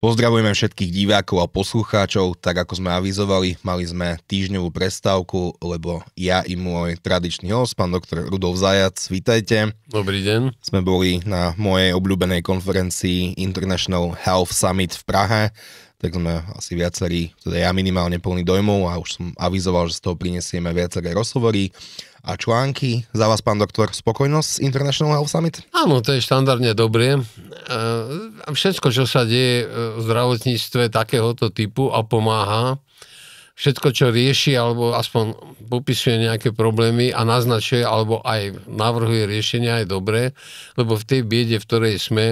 Pozdravujeme všetkých divákov a poslucháčov, tak ako sme avizovali, mali sme týždňovú prestávku, lebo ja i môj tradičný host, pán doktor Rudolf Zajac, vítajte. Dobrý deň. Sme boli na mojej obľúbenej konferencii International Health Summit v Prahe, tak sme asi viacerí, teda ja minimálne plný dojmov a už som avizoval, že z toho prinesieme viaceré rozhovory a články. Za vás, pán doktor, spokojnosť International Health Summit? Áno, to je štandardne dobré. E, všetko, čo sa deje e, v zdravotníctve takéhoto typu a pomáha, všetko, čo rieši alebo aspoň popisuje nejaké problémy a naznačuje alebo aj navrhuje riešenia je dobré, lebo v tej biede, v ktorej sme,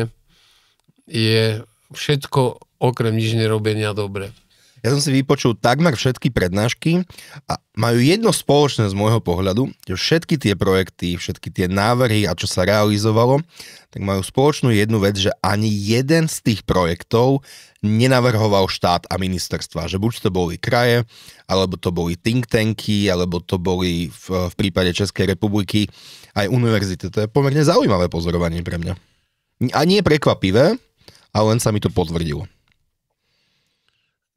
je všetko okrem nič nerobenia dobre. Ja som si vypočul takmer všetky prednášky a majú jedno spoločné z môjho pohľadu, že všetky tie projekty, všetky tie návrhy a čo sa realizovalo, tak majú spoločnú jednu vec, že ani jeden z tých projektov nenavrhoval štát a ministerstva. Že buď to boli kraje, alebo to boli think tanky, alebo to boli v, v prípade Českej republiky aj univerzity. To je pomerne zaujímavé pozorovanie pre mňa. A nie prekvapivé, ale len sa mi to potvrdilo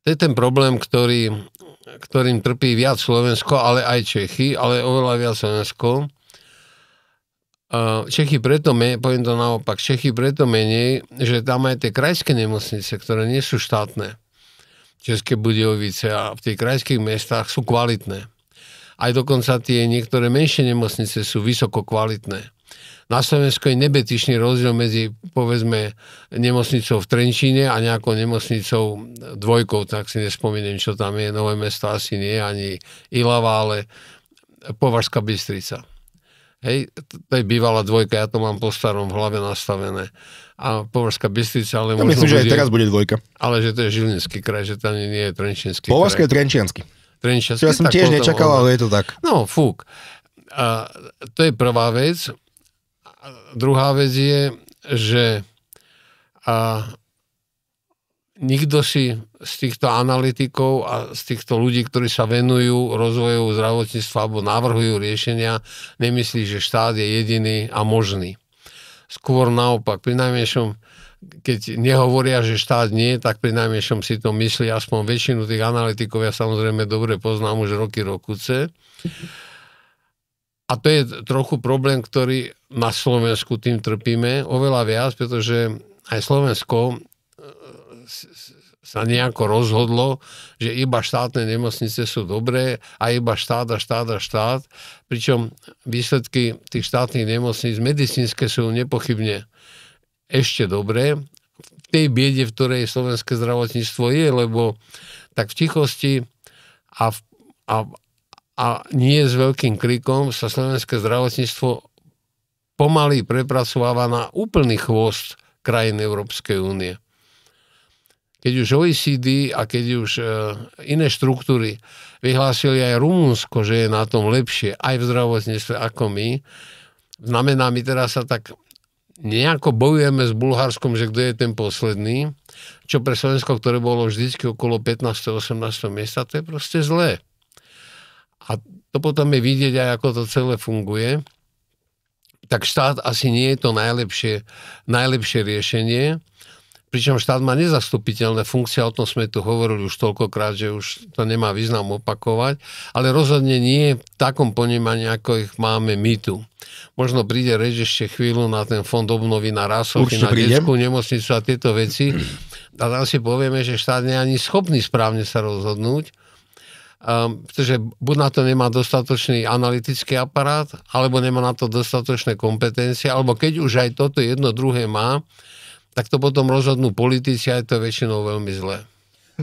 to je ten problém, ktorý, ktorým trpí viac Slovensko, ale aj Čechy, ale oveľa viac Slovensko. Čechy preto menej, poviem to naopak, Čechy preto menej, že tam aj tie krajské nemocnice, ktoré nie sú štátne, České Budejovice a v tých krajských mestách sú kvalitné. Aj dokonca tie niektoré menšie nemocnice sú vysoko kvalitné. Na Slovensku je nebetičný rozdiel medzi, povedzme, nemocnicou v Trenčíne a nejakou nemocnicou dvojkou, tak si nespomínam, čo tam je. Nové mesto asi nie, ani Ilava, ale Považská Bystrica. Hej, to je bývalá dvojka, ja to mám po starom v hlave nastavené. A Považská Bystrica, ale... Ja myslím, bude, že aj teraz bude dvojka. Ale že to je Žilinský kraj, že tam nie je Trenčínsky Považská je Trenčiansky. Trenčiansky. Ja som tiež nečakal, ale je to tak. No, fúk. A, to je prvá vec druhá vec je, že a nikto si z týchto analytikov a z týchto ľudí, ktorí sa venujú rozvoju zdravotníctva alebo navrhujú riešenia, nemyslí, že štát je jediný a možný. Skôr naopak, pri najmenšom, keď nehovoria, že štát nie, tak pri najmenšom si to myslí aspoň väčšinu tých analytikov, ja samozrejme dobre poznám už roky rokuce a to je trochu problém, ktorý na Slovensku tým trpíme oveľa viac, pretože aj Slovensko e, sa nejako rozhodlo, že iba štátne nemocnice sú dobré a iba štát a štát a štát, pričom výsledky tých štátnych nemocníc medicínske sú nepochybne ešte dobré v tej biede, v ktorej slovenské zdravotníctvo je, lebo tak v tichosti a, v, a, a nie s veľkým klikom sa slovenské zdravotníctvo pomaly prepracováva na úplný chvost krajín Európskej únie. Keď už OECD a keď už e, iné štruktúry vyhlásili aj Rumunsko, že je na tom lepšie aj v zdravotníctve ako my, znamená, mi teraz sa tak nejako bojujeme s Bulharskom, že kto je ten posledný, čo pre Slovensko, ktoré bolo vždy okolo 15. 18. miesta, to je proste zlé. A to potom je vidieť aj, ako to celé funguje. Tak štát asi nie je to najlepšie, najlepšie riešenie. Pričom štát má nezastupiteľné funkcie, o tom sme tu hovorili už toľkokrát, že už to nemá význam opakovať, ale rozhodne nie v takom ponímaní, ako ich máme my tu. Možno príde reč ešte chvíľu na ten fond obnovy na rasochy, na detskú nemocnicu a tieto veci. A tam si povieme, že štát nie je ani schopný správne sa rozhodnúť, um, pretože buď na to nemá dostatočný analytický aparát, alebo nemá na to dostatočné kompetencie, alebo keď už aj toto jedno druhé má, tak to potom rozhodnú politici a je to väčšinou veľmi zlé.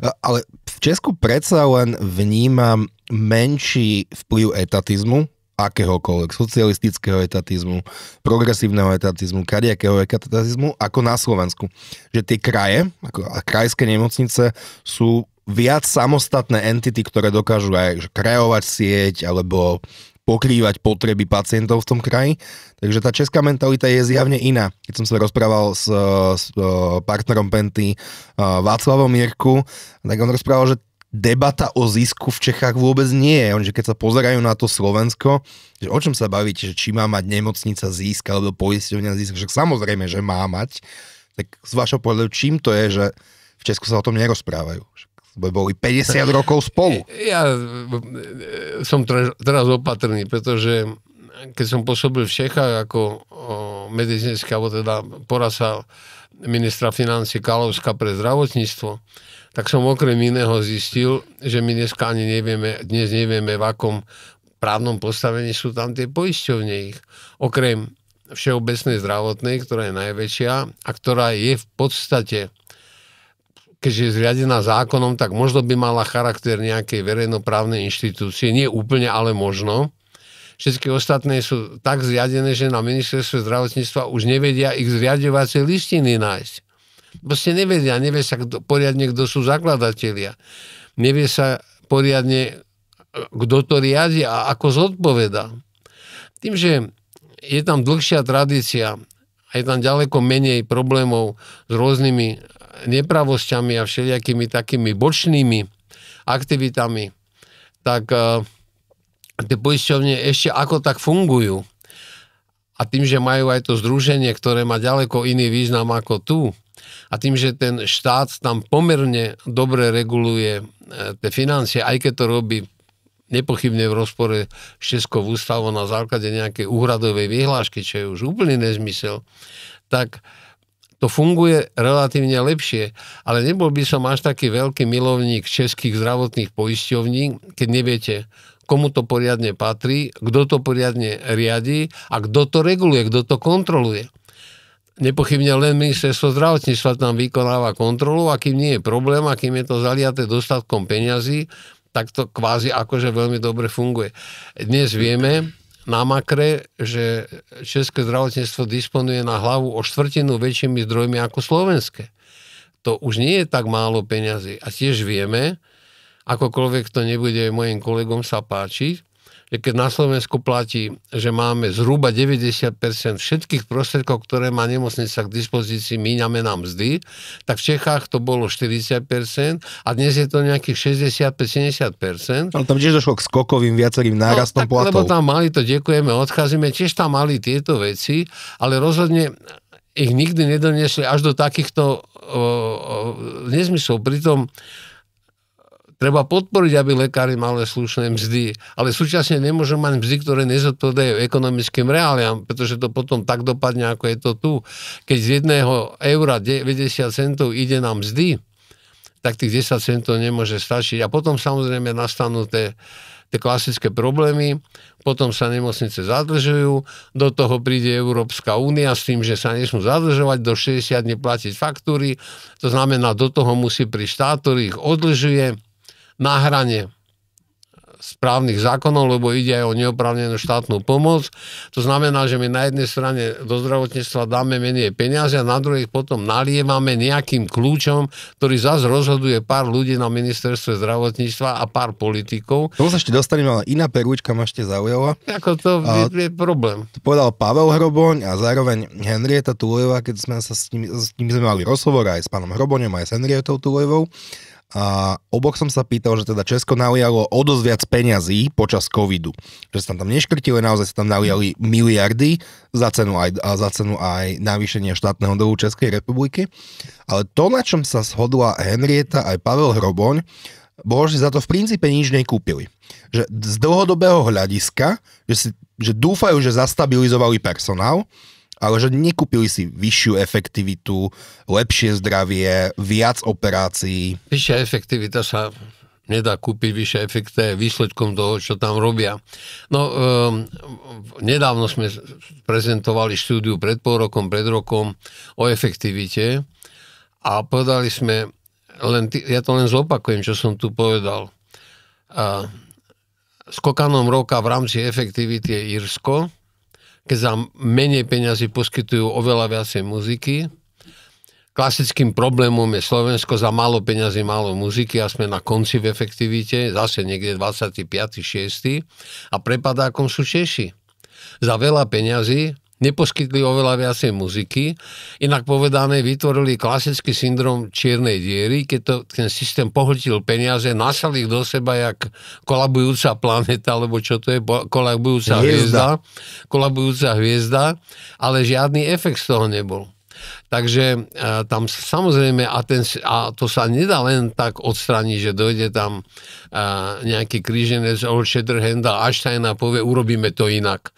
E, ale v Česku predsa len vnímam menší vplyv etatizmu, akéhokoľvek, socialistického etatizmu, progresívneho etatizmu, kadiakého etatizmu, ako na Slovensku. Že tie kraje, ako krajské nemocnice sú viac samostatné entity, ktoré dokážu aj kreovať sieť alebo pokrývať potreby pacientov v tom kraji. Takže tá česká mentalita je zjavne iná. Keď som sa rozprával s, e, s e, partnerom Penty e, Václavom Mirku, tak on rozprával, že debata o zisku v Čechách vôbec nie je. Oni, keď sa pozerajú na to Slovensko, že o čom sa bavíte, že či má mať nemocnica zisk alebo poistenia zisk, však samozrejme, že má mať, tak z vašho pohľadu, čím to je, že v Česku sa o tom nerozprávajú boli 50 rokov spolu. Ja e, som teraz opatrný, pretože keď som pôsobil v Čechách ako medicínsky, alebo teda porasa ministra financí Kalovska pre zdravotníctvo, tak som okrem iného zistil, že my dnes ani nevieme, dnes nevieme, v akom právnom postavení sú tam tie poisťovne ich. Okrem všeobecnej zdravotnej, ktorá je najväčšia a ktorá je v podstate keďže je zriadená zákonom, tak možno by mala charakter nejakej verejnoprávnej inštitúcie, nie úplne, ale možno. Všetky ostatné sú tak zriadené, že na ministerstve zdravotníctva už nevedia ich zriadovacie listiny nájsť. Proste nevedia, nevie sa kdo, poriadne, kto sú zakladatelia. Nevie sa poriadne, kto to riadi a ako zodpoveda. Tým, že je tam dlhšia tradícia a je tam ďaleko menej problémov s rôznymi nepravosťami a všelijakými takými bočnými aktivitami, tak uh, tie poisťovne ešte ako tak fungujú. A tým, že majú aj to združenie, ktoré má ďaleko iný význam ako tu, a tým, že ten štát tam pomerne dobre reguluje e, tie financie, aj keď to robí nepochybne v rozpore s Českou ústavou na základe nejakej úhradovej vyhlášky, čo je už úplný nezmysel, tak to funguje relatívne lepšie, ale nebol by som až taký veľký milovník českých zdravotných poisťovní, keď neviete, komu to poriadne patrí, kto to poriadne riadi a kto to reguluje, kto to kontroluje. Nepochybne len ministerstvo zdravotníctva tam vykonáva kontrolu a kým nie je problém a kým je to zaliaté dostatkom peňazí, tak to kvázi akože veľmi dobre funguje. Dnes vieme, na makre, že české zdravotníctvo disponuje na hlavu o štvrtinu väčšími zdrojmi ako slovenské. To už nie je tak málo peňazí. A tiež vieme, akokoľvek to nebude mojim kolegom sa páčiť, že keď na Slovensku platí, že máme zhruba 90% všetkých prostriedkov, ktoré má nemocnica k dispozícii, míňame na mzdy, tak v Čechách to bolo 40% a dnes je to nejakých 65-70%. Ale tam tiež došlo k skokovým viacerým no, nárastom no, tak, platov. Lebo tam mali to, ďakujeme, odchádzame, tiež tam mali tieto veci, ale rozhodne ich nikdy nedoniesli až do takýchto o, o, nezmyslov. Pritom uh, Treba podporiť, aby lekári mali slušné mzdy, ale súčasne nemôžu mať mzdy, ktoré nezodpovedajú ekonomickým reáliam, pretože to potom tak dopadne, ako je to tu. Keď z jedného eura 90 centov ide na mzdy, tak tých 10 centov nemôže stačiť. A potom samozrejme nastanú tie tie klasické problémy, potom sa nemocnice zadržujú, do toho príde Európska únia s tým, že sa nesmú zadržovať, do 60 dní platiť faktúry, to znamená, do toho musí prísť štát, ktorý ich odlžuje, na hrane správnych zákonov, lebo ide aj o neoprávnenú štátnu pomoc. To znamená, že my na jednej strane do zdravotníctva dáme menej peniaze a na druhej potom nalievame nejakým kľúčom, ktorý zase rozhoduje pár ľudí na ministerstve zdravotníctva a pár politikov. To sa ešte dostaneme, ale iná perúčka ma ešte zaujala. Ako to a, je, je problém. To povedal Pavel Hroboň a zároveň Henrieta Tulejová, keď sme sa s ním, s nimi sme mali rozhovor aj s pánom Hroboňom, aj s Henrietou Tulejovou a obok som sa pýtal, že teda Česko naujalo o dosť viac peňazí počas covidu. Že sa tam, tam neškrtili, naozaj sa tam naujali miliardy za cenu aj, a za cenu aj navýšenia štátneho dlhu Českej republiky. Ale to, na čom sa shodla Henrieta aj Pavel Hroboň, bolo, že za to v princípe nič nekúpili. Že z dlhodobého hľadiska, že, si, že dúfajú, že zastabilizovali personál, ale že nekúpili si vyššiu efektivitu, lepšie zdravie, viac operácií. Vyššia efektivita sa nedá kúpiť, vyššia efekta je výsledkom toho, čo tam robia. No, um, nedávno sme prezentovali štúdiu pred pol rokom, pred rokom o efektivite a povedali sme, len, ja to len zopakujem, čo som tu povedal. A, skokanom roka v rámci efektivity je Irsko keď za menej peňazí poskytujú oveľa viacej muziky. Klasickým problémom je Slovensko za málo peňazí, málo muziky a sme na konci v efektivite, zase niekde 25. 6. a prepadákom sú Češi. Za veľa peňazí neposkytli oveľa viacej muziky. Inak povedané, vytvorili klasický syndrom čiernej diery, keď to, ten systém pohltil peniaze, nasal ich do seba jak kolabujúca planeta, alebo čo to je, kolabujúca hviezda. hviezda kolabujúca hviezda, ale žiadny efekt z toho nebol. Takže e, tam samozrejme, a, ten, a to sa nedá len tak odstrániť, že dojde tam a, e, nejaký kríženec Old Shatterhand a Einstein a povie, urobíme to inak.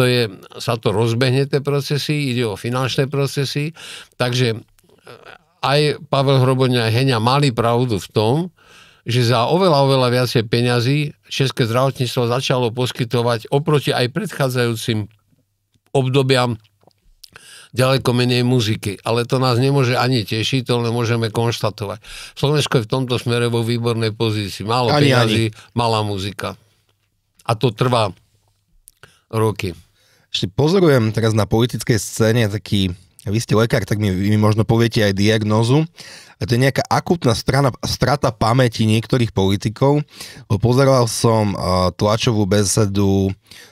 To je, sa to rozbehne, tie procesy, ide o finančné procesy, takže e, aj Pavel Hrobodňa a Heňa mali pravdu v tom, že za oveľa, oveľa viacej peňazí České zdravotníctvo začalo poskytovať oproti aj predchádzajúcim obdobiam ďaleko menej muziky. Ale to nás nemôže ani tešiť, to len môžeme konštatovať. Slovensko je v tomto smere vo výbornej pozícii. Málo ani, ani. malá muzika. A to trvá roky. Ešte pozorujem teraz na politickej scéne taký vy ste lekár, tak mi, mi možno poviete aj diagnózu. A to je nejaká akutná strana, strata pamäti niektorých politikov. Pozeral som uh, tlačovú besedu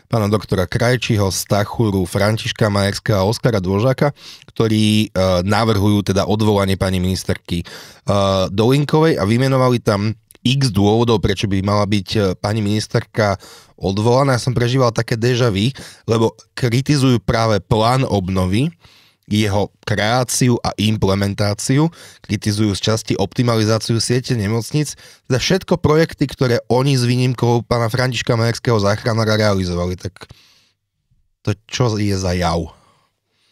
pána doktora Krajčího, Stachuru, Františka Majerského a Oskara Dôžaka, ktorí uh, navrhujú teda odvolanie pani ministerky uh, Dolinkovej a vymenovali tam x dôvodov, prečo by mala byť e, pani ministerka odvolaná. Ja som prežíval také deja vu, lebo kritizujú práve plán obnovy, jeho kreáciu a implementáciu, kritizujú z časti optimalizáciu siete nemocnic, za všetko projekty, ktoré oni s výnimkou pána Františka Majerského záchranára realizovali. Tak to čo je za jav?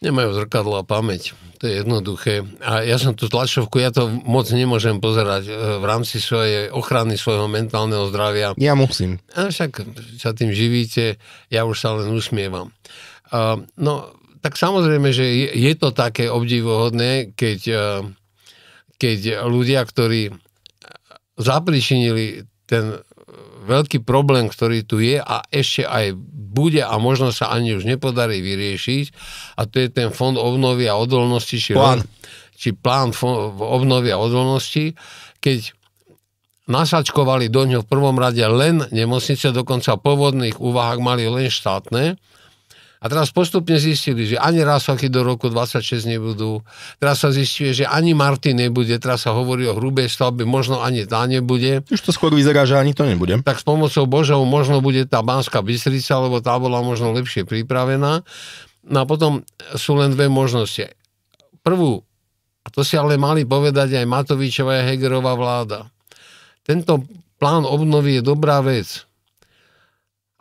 Nemajú zrkadlo a pamäť, to je jednoduché. A ja som tu tlačovku, ja to moc nemôžem pozerať eh, v rámci svojej ochrany svojho mentálneho zdravia. Ja musím. A však sa tým živíte, ja už sa len usmievam. Uh, no, tak samozrejme, že je, je to také obdivohodné, keď, e, keď ľudia, ktorí zapričinili ten veľký problém, ktorý tu je a ešte aj bude a možno sa ani už nepodarí vyriešiť a to je ten fond obnovy a odolnosti či plán, či plán obnovy a odolnosti, keď nasačkovali do ňoho v prvom rade len nemocnice, dokonca v pôvodných úvahách mali len štátne a teraz postupne zistili, že ani Rasaky do roku 26 nebudú. Teraz sa zistuje, že ani Martin nebude. Teraz sa hovorí o hrubej stavbe, možno ani tá nebude. Už to skôr vyzerá, že ani to nebude. Tak s pomocou Božou možno bude tá Banská Bystrica, lebo tá bola možno lepšie pripravená. No a potom sú len dve možnosti. Prvú, a to si ale mali povedať aj Matovičová a Hegerová vláda. Tento plán obnovy je dobrá vec,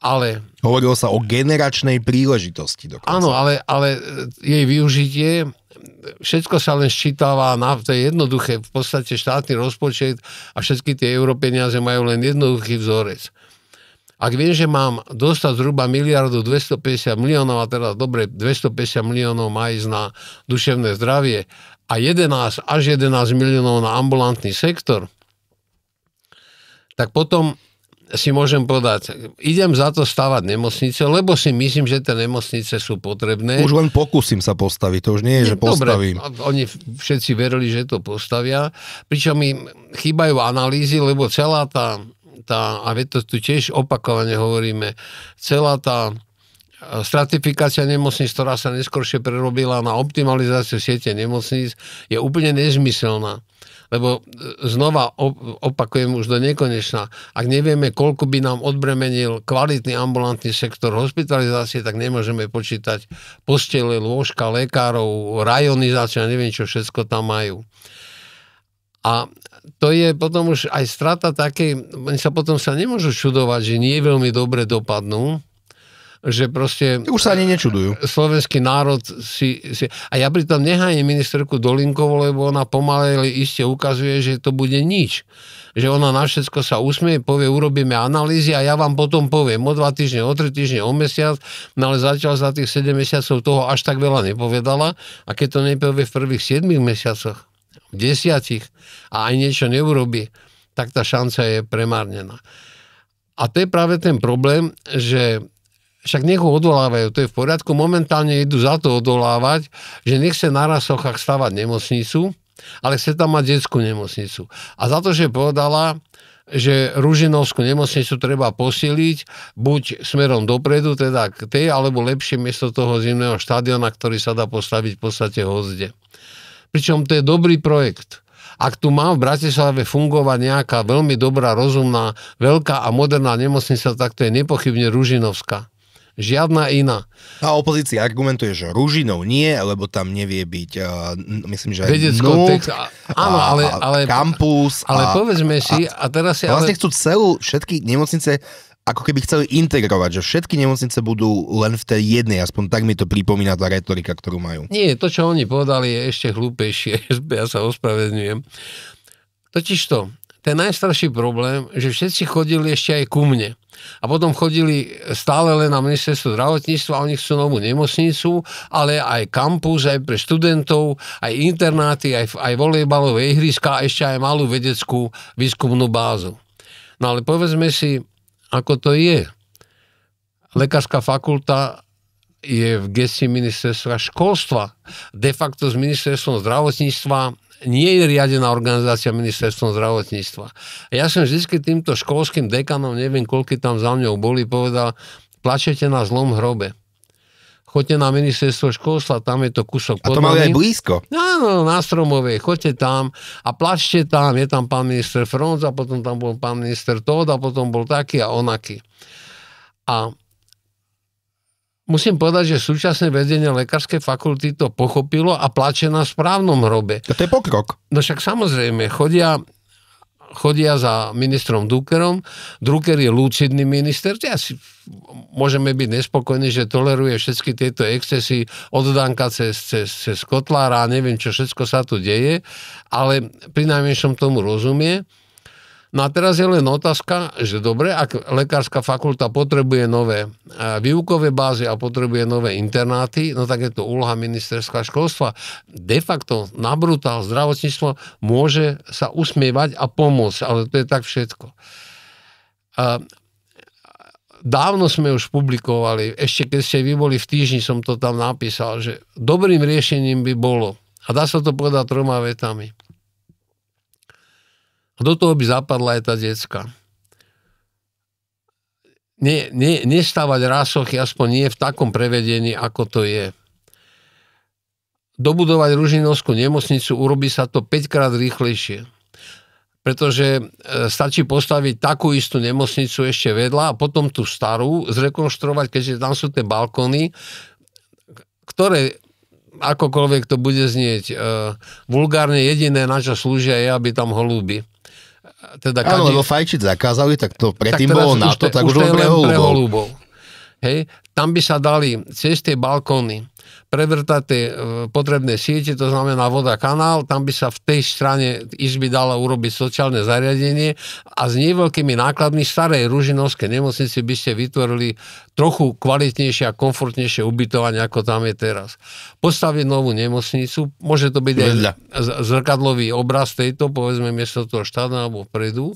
ale... Hovorilo sa o generačnej príležitosti dokonca. Áno, ale, ale e, jej využitie, všetko sa len sčítava na, to je jednoduché, v podstate štátny rozpočet a všetky tie europeniaze majú len jednoduchý vzorec. Ak viem, že mám dostať zhruba miliardu 250 miliónov, a teda dobre, 250 miliónov má ísť na duševné zdravie a 11 až 11 miliónov na ambulantný sektor, tak potom si môžem povedať, idem za to stavať nemocnice, lebo si myslím, že tie nemocnice sú potrebné. Už len pokúsim sa postaviť, to už nie je, že no, Dobre, postavím. Oni všetci verili, že to postavia, pričom mi chýbajú analýzy, lebo celá tá, tá a to tu tiež opakovane hovoríme, celá tá e, stratifikácia nemocníc, ktorá sa neskôršie prerobila na optimalizáciu siete nemocníc, je úplne nezmyselná. Lebo e, znova opakujem už do nekonečna, ak nevieme, koľko by nám odbremenil kvalitný ambulantný sektor hospitalizácie, tak nemôžeme počítať postele, lôžka, lekárov, rajonizácia, neviem čo všetko tam majú. A to je potom už aj strata takej, oni sa potom sa nemôžu čudovať, že nie veľmi dobre dopadnú, že proste... Už sa ani nečudujú. Eh, slovenský národ si... si a ja pritom nehajím ministerku Dolinkovo, lebo ona pomalej iste ukazuje, že to bude nič. Že ona na všetko sa usmie, povie, urobíme analýzy a ja vám potom poviem o dva týždne, o tri týždne, o mesiac, no ale zatiaľ za tých 7 mesiacov toho až tak veľa nepovedala a keď to nepovie v prvých 7 mesiacoch, v desiatich a aj niečo neurobi, tak tá šanca je premárnená. A to je práve ten problém, že však nech ho odolávajú, to je v poriadku. Momentálne idú za to odolávať, že nechce na Rasochách stavať nemocnicu, ale chce tam mať detskú nemocnicu. A za to, že povedala, že Ružinovskú nemocnicu treba posiliť buď smerom dopredu, teda k tej, alebo lepšie miesto toho zimného štadiona, ktorý sa dá postaviť v podstate hozde. Pričom to je dobrý projekt. Ak tu má v Bratislave fungovať nejaká veľmi dobrá, rozumná, veľká a moderná nemocnica, tak to je nepochybne Ružinovská. Žiadna iná. A opozícia argumentuje, že Rúžinou nie, lebo tam nevie byť, uh, myslím, že Vedecko, text, a, áno, a, ale, ale, kampus. Ale a, povedzme si, a, a teraz si... Vlastne ale... chcú celú, všetky nemocnice ako keby chceli integrovať, že všetky nemocnice budú len v tej jednej, aspoň tak mi to pripomína tá retorika, ktorú majú. Nie, to, čo oni povedali, je ešte hlúpejšie, ja sa ospravedňujem. Totiž to, ten najstarší problém, že všetci chodili ešte aj ku mne a potom chodili stále len na ministerstvo zdravotníctva, oni chcú novú nemocnicu, ale aj kampus, aj pre študentov, aj internáty, aj, aj volejbalové ihriska, a ešte aj malú vedeckú výskumnú bázu. No ale povedzme si, ako to je. Lekárska fakulta je v gesti ministerstva školstva. De facto s ministerstvom zdravotníctva nie je riadená organizácia ministerstvom zdravotníctva. Ja som vždy týmto školským dekanom, neviem, koľko tam za mňou boli, povedal, plačete na zlom hrobe choďte na ministerstvo školstva, tam je to kúsok A to mali aj blízko. Áno, no, no, na Stromovej, choďte tam a plačte tam, je tam pán minister Fronz a potom tam bol pán minister Tóda, a potom bol taký a onaký. A musím povedať, že súčasné vedenie lekárskej fakulty to pochopilo a plače na správnom hrobe. To je pokrok. No však samozrejme, chodia chodia za ministrom Dukerom. Drucker je lucidný minister. Ja si, môžeme byť nespokojní, že toleruje všetky tieto excesy od Danka cez, cez, cez Kotlára a neviem, čo všetko sa tu deje, ale pri najmenšom tomu rozumie. No a teraz je len otázka, že dobre, ak lekárska fakulta potrebuje nové e, výukové bázy a potrebuje nové internáty, no tak je to úloha ministerstva školstva. De facto na brutál zdravotníctvo môže sa usmievať a pomôcť, ale to je tak všetko. A e, dávno sme už publikovali, ešte keď ste vy boli v týždni, som to tam napísal, že dobrým riešením by bolo, a dá sa to povedať troma vetami, do toho by zapadla aj tá decka. Nie, nie, nestávať rásochy aspoň nie v takom prevedení, ako to je. Dobudovať Ružinovskú nemocnicu urobí sa to 5 krát rýchlejšie. Pretože e, stačí postaviť takú istú nemocnicu ešte vedľa a potom tú starú zrekonštruovať, keďže tam sú tie balkóny, ktoré akokoľvek to bude znieť, e, vulgárne jediné, na čo slúžia, je, aby tam holúby. Teda kadi... Áno, lebo fajčiť zakázali, tak to predtým tak bolo na to, tak už len pre holúbov. Hej, tam by sa dali cez tie balkóny prevrtať tie e, potrebné siete, to znamená voda kanál, tam by sa v tej strane izby dala urobiť sociálne zariadenie a s nieveľkými nákladmi starej ružinovskej nemocnici by ste vytvorili trochu kvalitnejšie a komfortnejšie ubytovanie, ako tam je teraz. Postaviť novú nemocnicu, môže to byť Vedľa. aj zrkadlový obraz tejto, povedzme miesto toho štáda alebo vpredu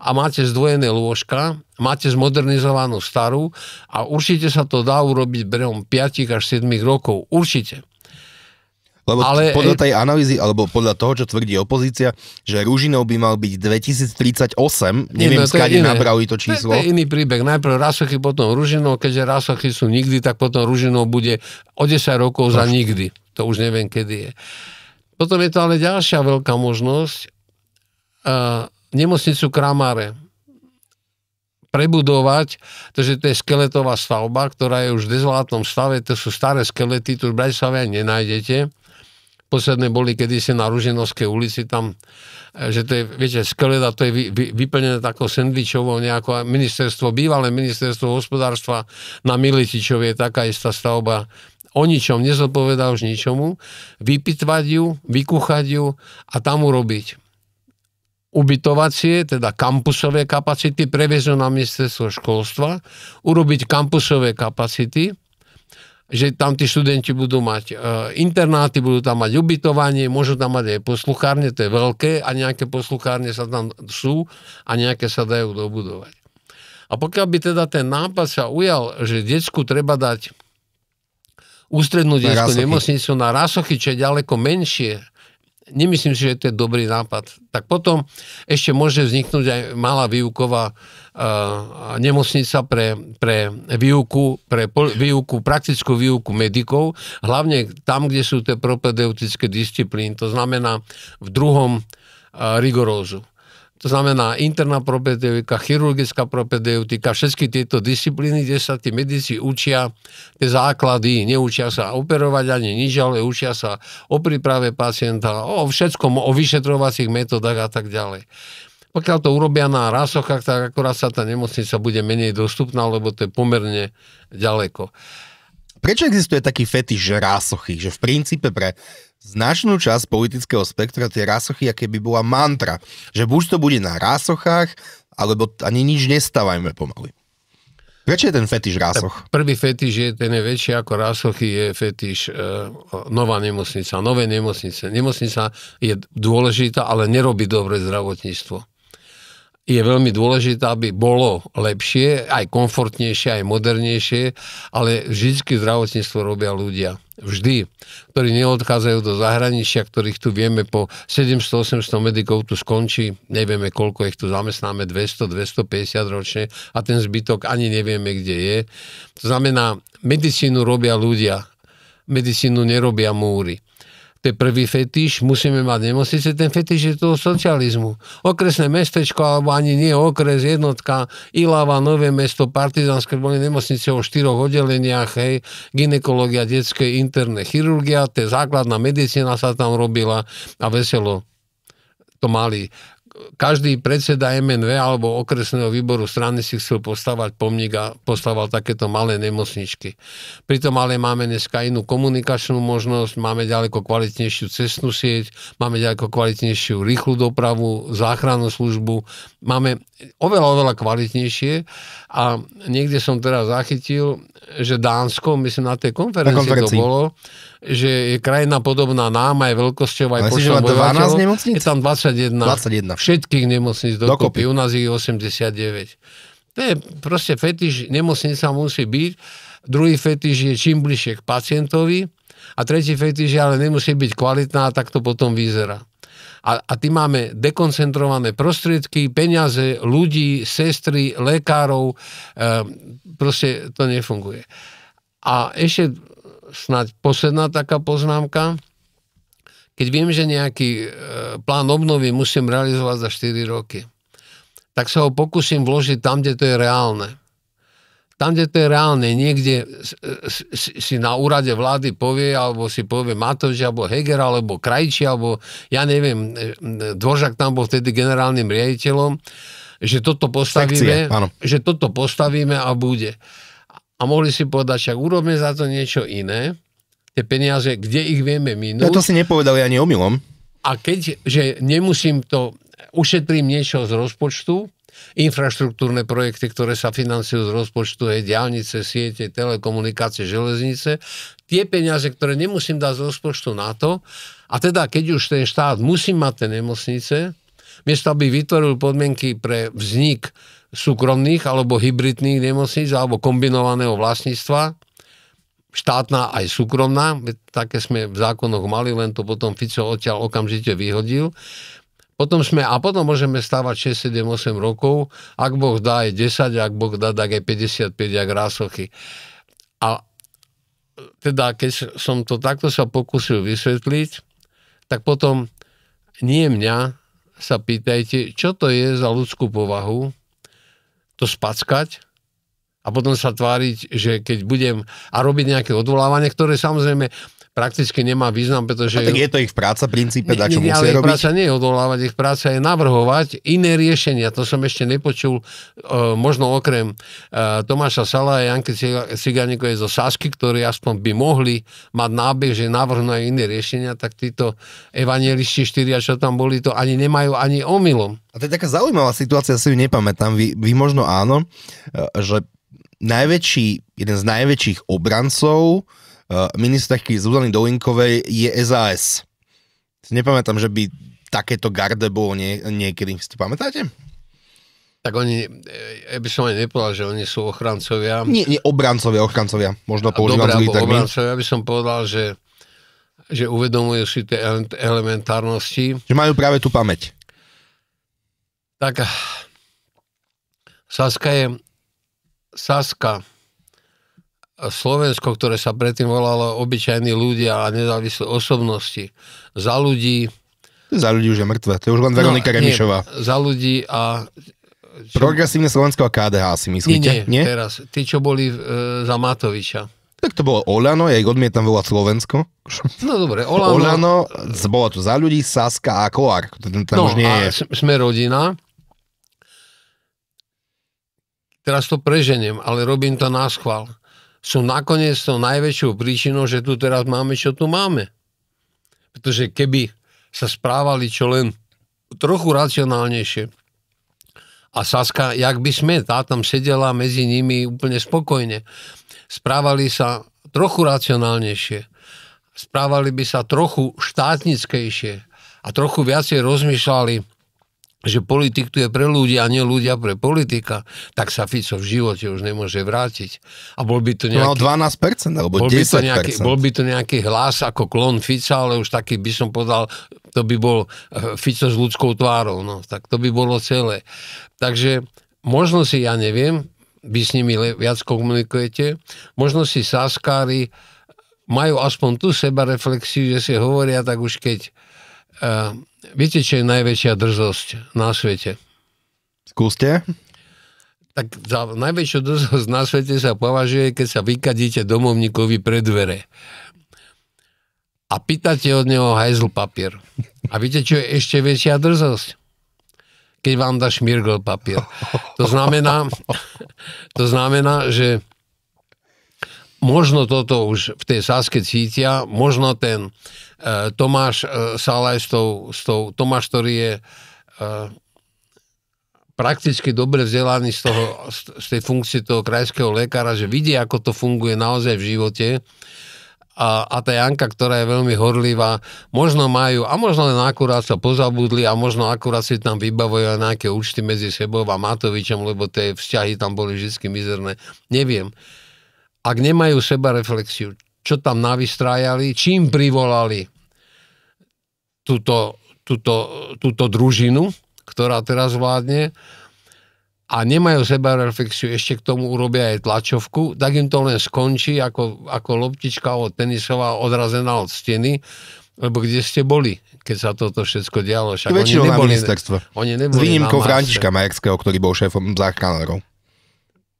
a máte zdvojené lôžka, máte zmodernizovanú starú a určite sa to dá urobiť brehom 5 až 7 rokov Určite. Lebo ale, podľa tej analýzy, alebo podľa toho, čo tvrdí opozícia, že Ružinov by mal byť 2038, neviem, no, skade nabrali to číslo. To, to je iný príbeh. Najprv Rasochy, potom Ružinov, keďže Rasochy sú nikdy, tak potom Ružinov bude o 10 rokov Proč? za no. nikdy. To už neviem, kedy je. Potom je to ale ďalšia veľká možnosť. Uh, nemocnicu Kramáre prebudovať, takže to je skeletová stavba, ktorá je už v dezolátnom stave, to sú staré skelety, tu v Bratislave nenájdete. Posledné boli kedysi na Ruženovskej ulici, tam, e, že to je, viete, skeleta, to je vy, vy, vyplnené takou sendvičovou nejako, ministerstvo, bývalé ministerstvo hospodárstva na Miletičovie, taká istá stavba, o ničom, nezodpovedá už ničomu, vypitvať ju, vykúchať ju a tam urobiť ubytovacie, teda kampusové kapacity, prevezú na ministerstvo školstva, urobiť kampusové kapacity, že tam tí študenti budú mať e, internáty, budú tam mať ubytovanie, môžu tam mať aj posluchárne, to je veľké a nejaké posluchárne sa tam sú a nejaké sa dajú dobudovať. A pokiaľ by teda ten nápad sa ujal, že detsku treba dať ústrednú detskú nemocnicu na Rasochy, čo je ďaleko menšie, nemyslím si, že to je dobrý nápad. Tak potom ešte môže vzniknúť aj malá výuková uh, nemocnica pre, pre, výuku, pre pol, výuku, praktickú výuku medikov, hlavne tam, kde sú tie propedeutické disciplíny, to znamená v druhom uh, rigorózu. To znamená interná propedeutika, chirurgická propedeutika, všetky tieto disciplíny, kde sa tí medici učia tie základy, neučia sa operovať ani nič, ale učia sa o príprave pacienta, o všetkom, o vyšetrovacích metodách a tak ďalej. Pokiaľ to urobia na rásochách, tak akorát sa tá nemocnica bude menej dostupná, lebo to je pomerne ďaleko. Prečo existuje taký fetiš že rásochy? Že v princípe pre značnú časť politického spektra tie rasochy, aké by bola mantra, že buď to bude na rásochách, alebo ani nič nestávajme pomaly. Prečo je ten fetiš rásoch? Prvý fetiš je, ten je väčší ako rásochy, je fetiš e, nová nemocnica, nové nemocnice. Nemocnica je dôležitá, ale nerobí dobre zdravotníctvo je veľmi dôležité, aby bolo lepšie, aj komfortnejšie, aj modernejšie, ale vždy zdravotníctvo robia ľudia. Vždy. Ktorí neodchádzajú do zahraničia, ktorých tu vieme po 700-800 medikov tu skončí, nevieme koľko ich tu zamestnáme, 200-250 ročne a ten zbytok ani nevieme, kde je. To znamená, medicínu robia ľudia, medicínu nerobia múry to je prvý fetiš, musíme mať nemocnice, ten fetiš je toho socializmu. Okresné mestečko, alebo ani nie okres, jednotka, Ilava, Nové mesto, Partizanské, boli nemocnice o štyroch oddeleniach, hej, ginekológia, detské, interné, chirurgia, to je základná medicína sa tam robila a veselo to mali každý predseda MNV alebo okresného výboru strany si chcel postavať pomník a postaval takéto malé nemocničky. Pritom ale máme dneska inú komunikačnú možnosť, máme ďaleko kvalitnejšiu cestnú sieť, máme ďaleko kvalitnejšiu rýchlu dopravu, záchrannú službu, máme oveľa, oveľa kvalitnejšie a niekde som teraz zachytil, že Dánsko, myslím na tej konferencii, na konferencii. to bolo, že je krajina podobná nám aj veľkosťou, aj počtom 12 Je tam 21. 21. Všetkých nemocníc dokopy. dokopy. U nás ich je 89. To je proste fetiš, nemocnica musí byť. Druhý fetiš je čím bližšie k pacientovi a tretí fetiš je, ale nemusí byť kvalitná a tak to potom vyzerá. A, a tým máme dekoncentrované prostriedky, peniaze, ľudí, sestry, lekárov. E, proste to nefunguje. A ešte snáď posledná taká poznámka. Keď viem, že nejaký e, plán obnovy musím realizovať za 4 roky, tak sa ho pokúsim vložiť tam, kde to je reálne tam, kde to je reálne, niekde si na úrade vlády povie, alebo si povie Matovič, alebo Heger, alebo Krajči, alebo ja neviem, Dvořák tam bol vtedy generálnym riaditeľom, že toto postavíme, Sekcie, že toto postavíme a bude. A mohli si povedať, že urobme za to niečo iné, tie peniaze, kde ich vieme minúť. Ja to si nepovedali ani omylom. A keď, že nemusím to, ušetrím niečo z rozpočtu, infraštruktúrne projekty, ktoré sa financujú z rozpočtu, je diálnice, siete, telekomunikácie, železnice, tie peniaze, ktoré nemusím dať z rozpočtu na to, a teda keď už ten štát musí mať tie nemocnice, miesto aby vytvoril podmienky pre vznik súkromných alebo hybridných nemocníc alebo kombinovaného vlastníctva, štátna aj súkromná, také sme v zákonoch mali, len to potom Fico odtiaľ okamžite vyhodil. Potom sme, a potom môžeme stávať 6, 7, 8 rokov, ak Boh dá aj 10, ak Boh dá tak aj 55, ak rásochy. A teda, keď som to takto sa pokusil vysvetliť, tak potom nie mňa sa pýtajte, čo to je za ľudskú povahu, to spackať, a potom sa tváriť, že keď budem a robiť nejaké odvolávanie, ktoré samozrejme prakticky nemá význam, pretože... A tak je to ich práca, princípe, na čo musia ale robiť? práca nie je odolávať, ich práca je navrhovať iné riešenia. To som ešte nepočul, e, možno okrem e, Tomáša Sala a Janky je zo Sasky, ktorí aspoň by mohli mať nábeh, že navrhnú iné riešenia, tak títo evangelisti štyria, čo tam boli, to ani nemajú ani omylom. A to je taká zaujímavá situácia, si ju nepamätám. Vy, vy možno áno, e, že najväčší, jeden z najväčších obrancov uh, Eh, ministerky Zuzany Dolinkovej je SAS. Nepamätám, že by takéto garde bolo nie, niekedy. Si to pamätáte? Tak oni, ja eh, by som aj nepovedal, že oni sú ochrancovia. Nie, nie obrancovia, ochrancovia. Možno používam zlý termín. Obrancovia by som povedal, že, že uvedomujú si tie elementárnosti. Že majú práve tú pamäť. Tak Saska je Saska Slovensko, ktoré sa predtým volalo obyčajní ľudia a nezávislé osobnosti, za ľudí... Za ľudí už je mŕtve, to je už len no, Veronika no, Remišová. Nie, za ľudí a... Čo... Progresívne Slovensko a KDH si myslíte? Nie, nie, nie? teraz. Tí, čo boli e, za Matoviča. Tak to bolo Olano, ja ich odmietam volať Slovensko. No dobre, Olano... Olano, bolo to za ľudí, Saska a Koár. Tam no, už nie a je. sme rodina teraz to preženiem, ale robím to na schvál sú nakoniec tou najväčšou príčinou, že tu teraz máme, čo tu máme. Pretože keby sa správali čo len trochu racionálnejšie, a Saska, jak by sme, tá tam sedela medzi nimi úplne spokojne. Správali sa trochu racionálnejšie, správali by sa trochu štátnickejšie a trochu viacej rozmýšľali že politik tu je pre ľudia a nie ľudia pre politika, tak sa Fico v živote už nemôže vrátiť. A bol by to no, nejaký... No, 12% alebo bol 10%. By to nejaký, bol by to nejaký hlas ako klon Fica, ale už taký by som podal, to by bol eh, Fico s ľudskou tvárou. No, tak to by bolo celé. Takže možno si, ja neviem, vy s nimi viac komunikujete, možno si saskári majú aspoň tú seba že si hovoria tak už keď uh, viete, čo je najväčšia drzosť na svete? Skúste. Tak za najväčšiu drzosť na svete sa považuje, keď sa vykadíte domovníkovi pred dvere a pýtate od neho hajzl papier. A viete, čo je ešte väčšia drzosť? Keď vám dá šmirgol papier. To znamená, to znamená, že možno toto už v tej sáske cítia, možno ten Eh, Tomáš eh, Salaj s tou, s tou Tomáš, ktorý je eh, prakticky dobre vzdelaný z, toho, z tej funkcie toho krajského lekára, že vidí, ako to funguje naozaj v živote. A, a tá Janka, ktorá je veľmi horlivá, možno majú, a možno len akurát sa pozabudli a možno akurát si tam vybavujú nejaké účty medzi sebou a Matovičom, lebo tie vzťahy tam boli vždy mizerné. Neviem. Ak nemajú seba reflexiu, čo tam navystrajali, čím privolali túto, túto, túto družinu, ktorá teraz vládne a nemajú seba reflexiu, ešte k tomu urobia aj tlačovku, tak im to len skončí ako, ako loptička od tenisová odrazená od steny, lebo kde ste boli, keď sa toto všetko dialo? Však oni neboli, na ministerstvo. Oni neboli S výnimkou Františka Majerského, ktorý bol šéfom záchranárov.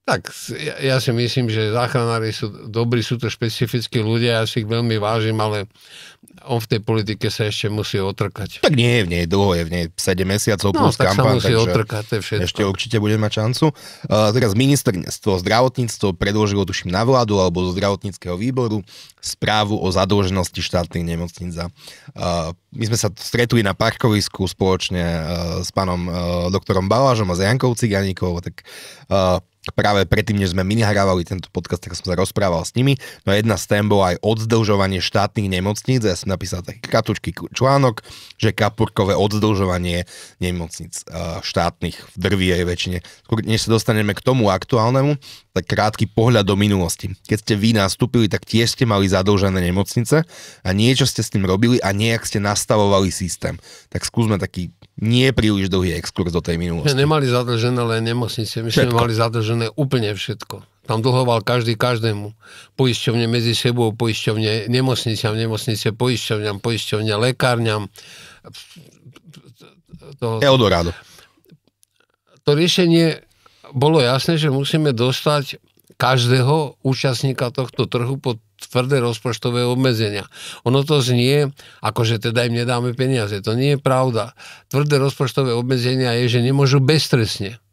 Tak, ja, ja si myslím, že záchranári sú dobrí, sú to špecifickí ľudia, ja si ich veľmi vážim, ale on v tej politike sa ešte musí otrkať. Tak nie je v nej dlho, je v nej 7 mesiacov no, plus tak sa musí takže otrkať, to je všetko. ešte určite bude mať šancu. Uh, teraz ministerstvo zdravotníctvo predložilo tuším na vládu alebo zo zdravotníckého výboru správu o zadlženosti štátnych nemocníc. Uh, my sme sa stretli na parkovisku spoločne uh, s pánom uh, doktorom Balážom a s Jankou Ciganíkovou, tak uh, práve predtým, než sme my nahrávali tento podcast, tak som sa rozprával s nimi. No a jedna z tém bola aj odzdlžovanie štátnych nemocníc. Ja som napísal taký kratučký článok, že kapurkové odzdlžovanie nemocníc e, štátnych v aj väčšine. Skôr než sa dostaneme k tomu aktuálnemu, tak krátky pohľad do minulosti. Keď ste vy nastúpili, tak tiež ste mali zadlžené nemocnice a niečo ste s tým robili a nejak ste nastavovali systém. Tak skúsme taký nie príliš dlhý exkurs do tej minulosti. Nemali zadlžené, ale nemocnice. My sme mali zadlžené otvorené úplne všetko. Tam dlhoval každý každému. Poisťovne medzi sebou, poisťovne nemocniciam, nemocnice poisťovňam, poisťovne lekárňam. To... Eldorado. To riešenie bolo jasné, že musíme dostať každého účastníka tohto trhu pod tvrdé rozpočtové obmedzenia. Ono to znie, ako že teda im nedáme peniaze. To nie je pravda. Tvrdé rozpočtové obmedzenia je, že nemôžu beztresne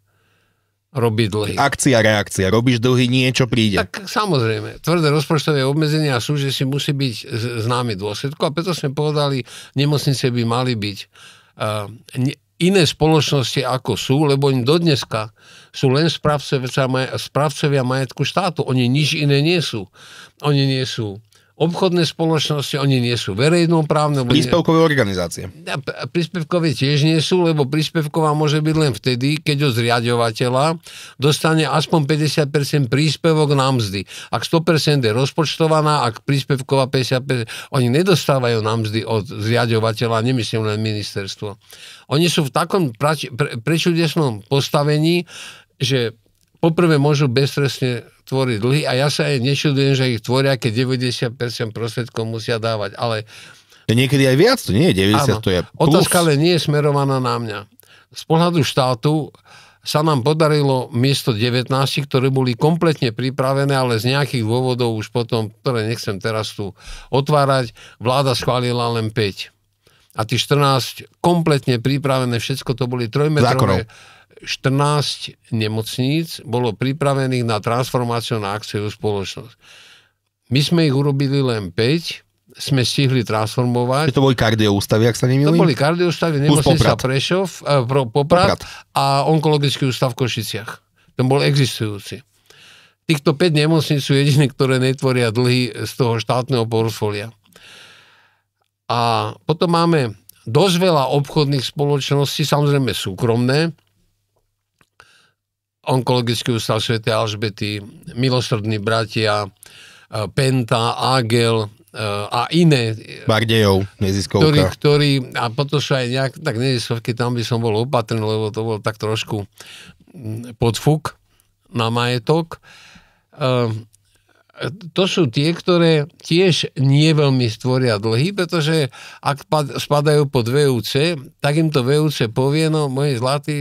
robiť dlhy. Akcia, reakcia. Robíš dlhy, niečo príde. Tak samozrejme. Tvrdé rozpočtové obmedzenia sú, že si musí byť známy dôsledku a preto sme povedali, nemocnice by mali byť uh, iné spoločnosti ako sú, lebo oni dodneska sú len správcovia, správcovia majetku štátu. Oni nič iné nie sú. Oni nie sú obchodné spoločnosti, oni nie sú verejnoprávne. Príspevkové ne... organizácie. Príspevkové tiež nie sú, lebo príspevková môže byť len vtedy, keď od zriadovateľa dostane aspoň 50% príspevok na mzdy. Ak 100% je rozpočtovaná, ak príspevková 50%, oni nedostávajú na mzdy od zriadovateľa, nemyslím len ministerstvo. Oni sú v takom prač, pre, prečudesnom postavení, že poprvé môžu bezstresne tvorí dlhy a ja sa aj nečudujem, že ich tvoria, keď 90% prostriedkov musia dávať, ale... Niekedy aj viac, to nie je 90, áno, to je plus. Otázka ale nie je smerovaná na mňa. Z pohľadu štátu sa nám podarilo miesto 19, ktoré boli kompletne pripravené, ale z nejakých dôvodov už potom, ktoré nechcem teraz tu otvárať, vláda schválila len 5. A tých 14 kompletne pripravené, všetko to boli trojmetrové... Zákonov 14 nemocníc bolo pripravených na transformáciu na akciovú spoločnosť. My sme ich urobili len 5, sme stihli transformovať. To boli kardioústavy, ak sa nemýlim? To boli kardioústavy, nemocnica Prešov, eh, pro, Poprad, Poprad a onkologický ústav v Košiciach. Ten bol existujúci. Týchto 5 nemocníc sú jediné, ktoré netvoria dlhy z toho štátneho portfólia. A potom máme dosť veľa obchodných spoločností, samozrejme súkromné, Onkologický ústav Sv. Alžbety, Milosrdní bratia, e, Penta, Agel e, a iné. E, Bardejov, neziskovka. Ktorý, ktorý, a potom sú aj nejak, tak neziskovky, tam by som bol opatrný, lebo to bol tak trošku podfuk na majetok. To sú tie, ktoré tiež nie veľmi stvoria dlhy, pretože ak spadajú pod VUC, tak im to VUC povie, no moji zlatí,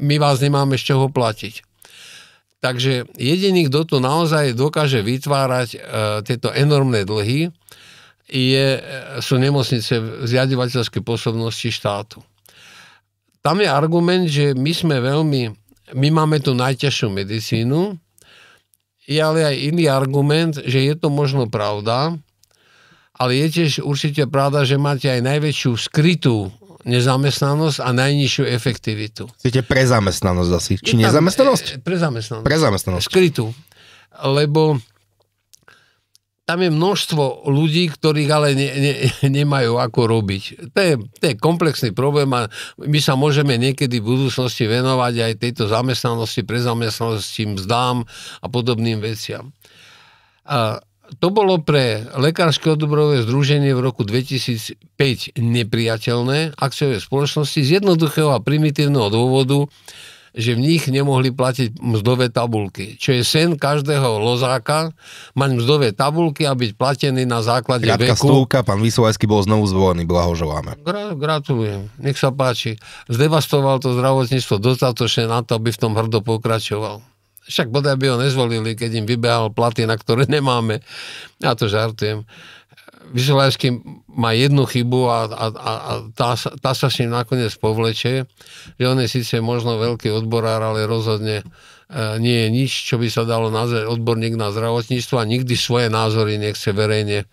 my vás nemáme z čoho platiť. Takže jediný, kto tu naozaj dokáže vytvárať e, tieto enormné dlhy, je, e, sú nemocnice v posobnosti štátu. Tam je argument, že my sme veľmi, my máme tu najťažšiu medicínu, je ale aj iný argument, že je to možno pravda, ale je tiež určite pravda, že máte aj najväčšiu skrytú nezamestnanosť a najnižšiu efektivitu. Chcete prezamestnanosť asi? Či tam, nezamestnanosť? E, e, prezamestnanosť. Prezamestnanosť. Skrytú. Lebo tam je množstvo ľudí, ktorých ale ne, ne, nemajú ako robiť. To je, to je komplexný problém a my sa môžeme niekedy v budúcnosti venovať aj tejto zamestnanosti, prezamestnanosti, mzdám a podobným veciam. A to bolo pre Lekárske odborové združenie v roku 2005 nepriateľné akciové spoločnosti z jednoduchého a primitívneho dôvodu, že v nich nemohli platiť mzdové tabulky. Čo je sen každého lozáka, mať mzdové tabulky a byť platený na základe Krátka veku. Stúka, pán Vysolajský bol znovu zvolený, blahoželáme. Gra- gratulujem, nech sa páči. Zdevastoval to zdravotníctvo dostatočne na to, aby v tom hrdo pokračoval. Však bodaj by ho nezvolili, keď im vybehal platy, na ktoré nemáme. Ja to žartujem. Vyšľašky má jednu chybu a, a, a, a tá, tá sa s ním nakoniec povleče, že on je síce možno veľký odborár, ale rozhodne e, nie je nič, čo by sa dalo nazvať odborník na zdravotníctvo a nikdy svoje názory nechce verejne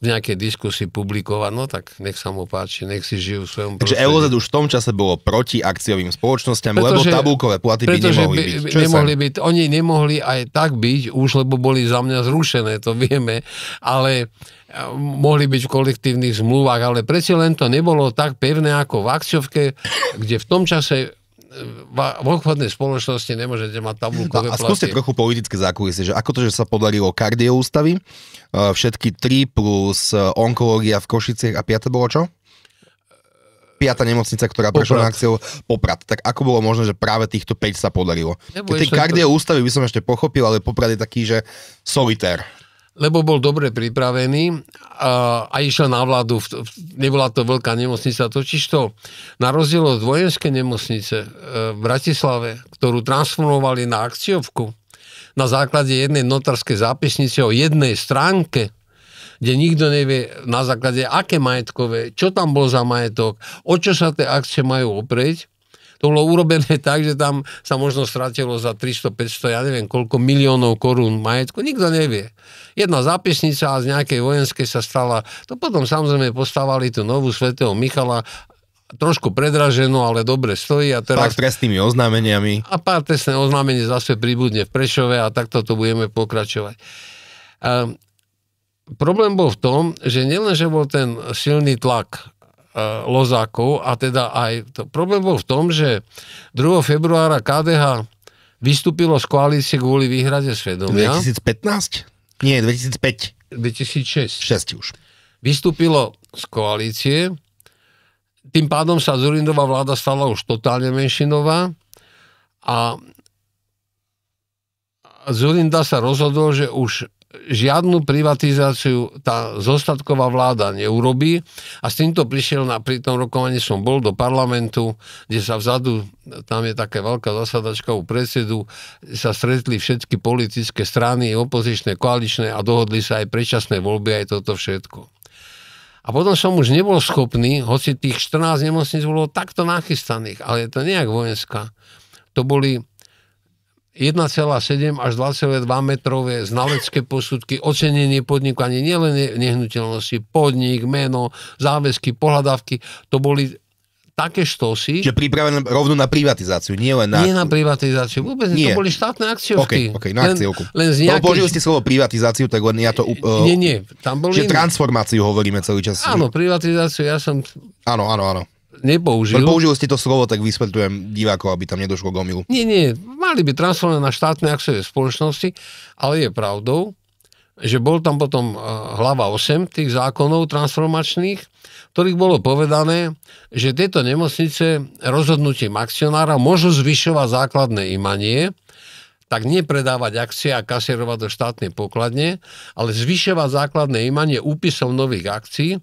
v nejakej diskusii publikovať, no tak nech sa mu páči, nech si žijú v svojom Takže EUZ už v tom čase bolo proti akciovým spoločnosťam, pretože, lebo tabulkové platy by nemohli by, byť. Čo nemohli byť. Oni nemohli aj tak byť, už lebo boli za mňa zrušené, to vieme, ale eh, mohli byť v kolektívnych zmluvách, ale predsa len to nebolo tak pevné ako v akciovke, kde v tom čase v obchodnej spoločnosti nemôžete mať tabulkové no, a skúste plasty. trochu politické zákulisie, že ako to, že sa podarilo kardioustavy, e, všetky tri plus e, onkológia v Košiciach a piate bolo čo? piata nemocnica, ktorá prešla na akciou Poprad. Tak ako bolo možné, že práve týchto 5 sa podarilo? Tie kardio to... ústavy by som ešte pochopil, ale Poprad je taký, že solitér lebo bol dobre pripravený a, a išiel na vládu. Nebola to veľká nemocnica, totiž to na rozdiel od vojenskej nemocnice e, v Bratislave, ktorú transformovali na akciovku na základe jednej notárskej zápisnice o jednej stránke, kde nikto nevie na základe aké majetkové, čo tam bol za majetok, o čo sa tie akcie majú oprieť, to bolo urobené tak, že tam sa možno stratilo za 300, 500, ja neviem koľko miliónov korún majetku, nikto nevie. Jedna zápisnica z nejakej vojenskej sa stala, to potom samozrejme postavali tú novú svetého Michala trošku predraženo, ale dobre stojí. A teraz... Pár trestnými oznámeniami. A pár trestné oznámenie zase pribudne v Prešove a takto to budeme pokračovať. Um, problém bol v tom, že nielenže bol ten silný tlak E, lozákov a teda aj to, problém bol v tom, že 2. februára KDH vystúpilo z koalície kvôli výhrade svedomia. 2015? Nie, 2005. 2006. 6 už. Vystúpilo z koalície, tým pádom sa Zurindová vláda stala už totálne menšinová a Zurinda sa rozhodol, že už žiadnu privatizáciu tá zostatková vláda neurobí a s týmto prišiel na pri tom rokovaní som bol do parlamentu, kde sa vzadu, tam je taká veľká zasadačka u predsedu, sa stretli všetky politické strany, opozičné, koaličné a dohodli sa aj predčasné voľby, aj toto všetko. A potom som už nebol schopný, hoci tých 14 nemocníc bolo takto nachystaných, ale je to nejak vojenská. To boli 1,7 až 2,2 metrové znalecké posudky, ocenenie podniku, ani nielen nehnuteľnosti, podnik, meno, záväzky, pohľadávky, to boli také štosy. Čiže pripravené rovno na privatizáciu, nie len na... Nie na privatizáciu, vôbec nie. to boli štátne akciovky. Okay, okay, na len, akciovku. Len z no, nejakých... Použili ste slovo privatizáciu, tak len ja to... Uh, nie, nie, tam boli... Že transformáciu hovoríme celý čas. Áno, privatizáciu, ja som... Áno, áno, áno nepoužil. Použil ste to slovo, tak vysvetľujem divákov, aby tam nedošlo k omilu. Nie, nie, mali by transformovať na štátne akciové spoločnosti, ale je pravdou, že bol tam potom eh, hlava 8 tých zákonov transformačných, ktorých bolo povedané, že tieto nemocnice rozhodnutím akcionára môžu zvyšovať základné imanie, tak nepredávať akcie a kasierovať do štátnej pokladne, ale zvyšovať základné imanie úpisom nových akcií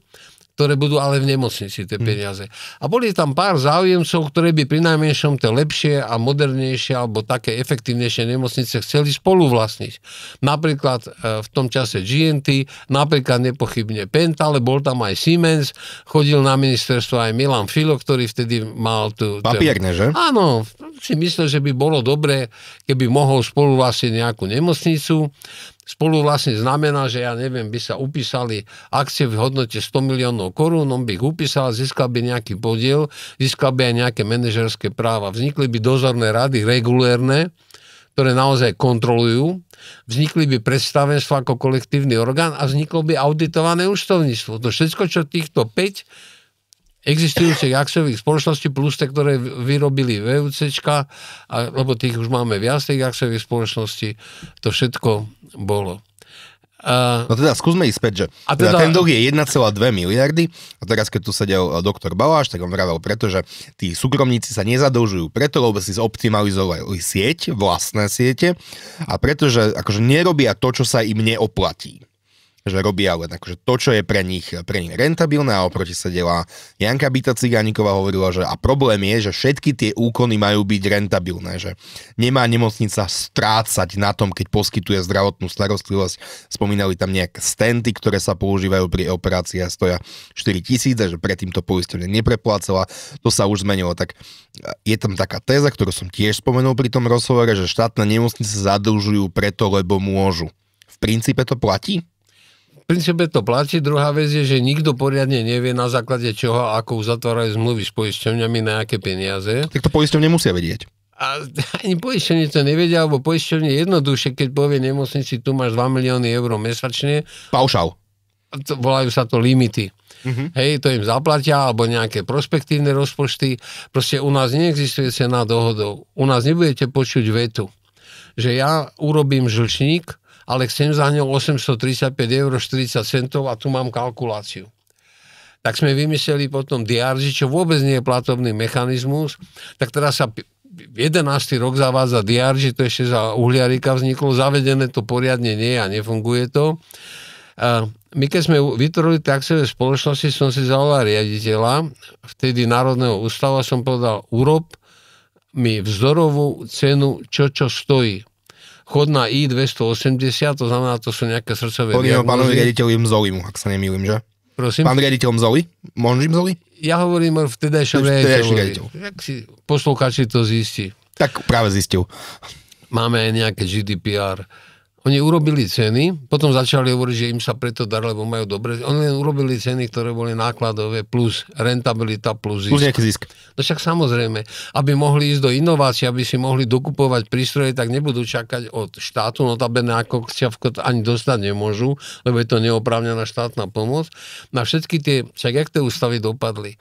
ktoré budú ale v nemocnici, tie hm. peniaze. A boli tam pár záujemcov, ktoré by pri najmenšom tie lepšie a modernejšie alebo také efektívnejšie nemocnice chceli spoluvlastniť. Napríklad e, v tom čase GNT, napríklad nepochybne Penta, ale bol tam aj Siemens, chodil na ministerstvo aj Milan Filo, ktorý vtedy mal tu... Papierne, že? Áno, si myslel, že by bolo dobré, keby mohol spoluvlastniť nejakú nemocnicu. Spolu vlastne znamená, že ja neviem, by sa upísali akcie v hodnote 100 miliónov korún, on by ich upísal, získal by nejaký podiel, získal by aj nejaké manažerské práva. Vznikli by dozorné rady regulérne, ktoré naozaj kontrolujú, vznikli by predstavenstvo ako kolektívny orgán a vzniklo by auditované účtovníctvo. To všetko, čo týchto 5 existujúcich jaksových spoločností plus tie, ktoré vyrobili VUC, lebo tých už máme viac tých jaksových spoločností, to všetko bolo. Uh, no teda skúsme ísť späť, že a teda, teda ten dlh je 1,2 miliardy a teraz keď tu sedel eh, doktor Baláš, tak on vravel preto, že tí súkromníci sa nezadlžujú preto, lebo si zoptimalizovali sieť, vlastné siete a pretože akože nerobia to, čo sa im neoplatí že robia len akože to, čo je pre nich, pre nich rentabilné a oproti sa delá Janka Bita Cigániková hovorila, že a problém je, že všetky tie úkony majú byť rentabilné, že nemá nemocnica strácať na tom, keď poskytuje zdravotnú starostlivosť. Spomínali tam nejaké stenty, ktoré sa používajú pri operácii a stoja 4 tisíce, že predtým to poistenie nepreplácala. To sa už zmenilo. Tak e, je tam taká téza, ktorú som tiež spomenul pri tom rozhovore, že štátne nemocnice zadlžujú preto, lebo môžu. V princípe to platí? princípe to platí. Druhá vec je, že nikto poriadne nevie na základe čoho, ako uzatvárajú zmluvy s poisťovňami na aké peniaze. Tak to poisťovne musia vedieť. A ani poisťovne to nevedia, alebo poisťovne jednoduše, keď povie nemocnici, tu máš 2 milióny eur mesačne. Paušal. To, volajú sa to limity. Mm-hmm. Hej, to im zaplatia, alebo nejaké prospektívne rozpočty. Proste u nás neexistuje cena dohodov. U nás nebudete počuť vetu, že ja urobím žlčník, ale chcem za ňou 835 eur 40 centov a tu mám kalkuláciu. Tak sme vymysleli potom DRG, čo vôbec nie je platobný mechanizmus, tak teraz sa 11. rok zavádza DRG, to ešte za uhliarika vzniklo, zavedené to poriadne nie a nefunguje to. My keď sme vytvorili taxové spoločnosti, som si zavolal riaditeľa, vtedy Národného ústava, som povedal, urob mi vzorovú cenu, čo čo stojí chod na I280, to znamená, to sú nejaké srdcové Pod diagnózy. pánovi riaditeľ im ak sa nemýlim, že? Prosím? Pán riaditeľ Mzoli? Monži Mzoli? Ja hovorím o vtedajšom riaditeľovi. Ak si to zistí. Tak práve zistil. Máme aj nejaké GDPR oni urobili ceny, potom začali hovoriť, že im sa preto dar, lebo majú dobre. Oni len urobili ceny, ktoré boli nákladové, plus rentabilita, plus zisk. Plus nejaký zisk. No však samozrejme, aby mohli ísť do inovácií, aby si mohli dokupovať prístroje, tak nebudú čakať od štátu, tá ako kciavko ani dostať nemôžu, lebo je to neoprávnená štátna pomoc. Na všetky tie, však jak tie ústavy dopadli.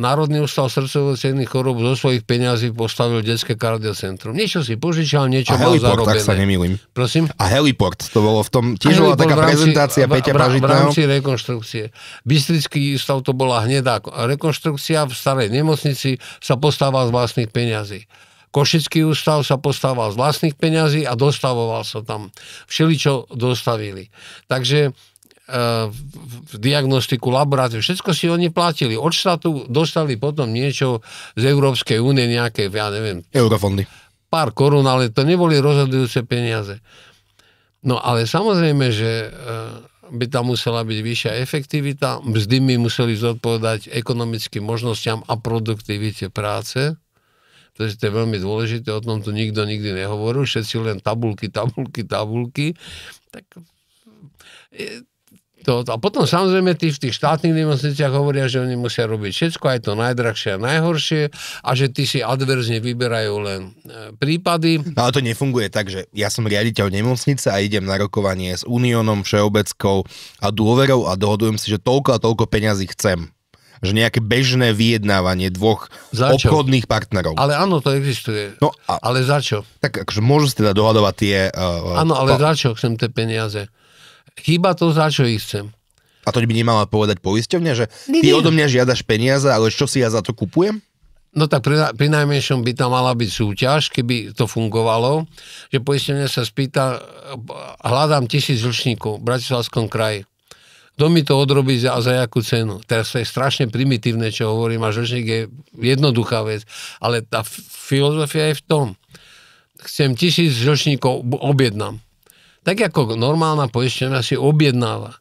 Národný ústav srdcovo-cenných zo svojich peňazí postavil detské kardiocentrum. Niečo si požičal, niečo mal zarobené. Tak sa nemýlim. Prosím, prosím? A heliport, to bolo v tom, tiež bola taká prezentácia Peťa Pražitného. V rámci rekonštrukcie. Bystrický stav to bola hnedá rekonštrukcia, v starej nemocnici sa postával z vlastných peňazí. Košický ústav sa postával z vlastných peňazí a dostavoval sa tam. čo dostavili. Takže e, v diagnostiku, laboráciu, všetko si oni platili. Od štátu dostali potom niečo z Európskej únie, nejaké, ja neviem... Eurofondy pár korún, ale to neboli rozhodujúce peniaze. No ale samozrejme, že e, by tam musela byť vyššia efektivita, mzdy by museli zodpovedať ekonomickým možnosťam a produktivite práce, je, to je veľmi dôležité, o tom tu nikto nikdy nehovoril, všetci len tabulky, tabulky, tabulky, tak e, to, a potom samozrejme tí v tých štátnych nemocniciach hovoria, že oni musia robiť všetko, aj to najdrahšie a najhoršie a že tí si adverzne vyberajú len e, prípady. No ale to nefunguje tak, že ja som riaditeľ nemocnice a idem na rokovanie s Uniónom, Všeobeckou a dôverou a dohodujem si, že toľko a toľko peňazí chcem že nejaké bežné vyjednávanie dvoch začo? obchodných partnerov. Ale áno, to existuje. No a, ale za čo? Tak akože môžu si teda dohadovať tie... E, e, áno, uh, ale pa... za čo chcem tie peniaze? Chýba to, za čo ich chcem. A to by nemala povedať poisťovne, že ty odo mňa žiadaš peniaze, ale čo si ja za to kupujem? No tak pri, pri najmenšom by tam mala byť súťaž, keby to fungovalo, že poistenie sa spýta, hľadám tisíc ročníkov v Bratislavskom kraji. Kto mi to odrobí za, za jakú cenu? Teraz to je strašne primitívne, čo hovorím, a ročník je jednoduchá vec, ale tá filozofia je v tom. Chcem tisíc ročníkov, objednám tak ako normálna poistenia si objednáva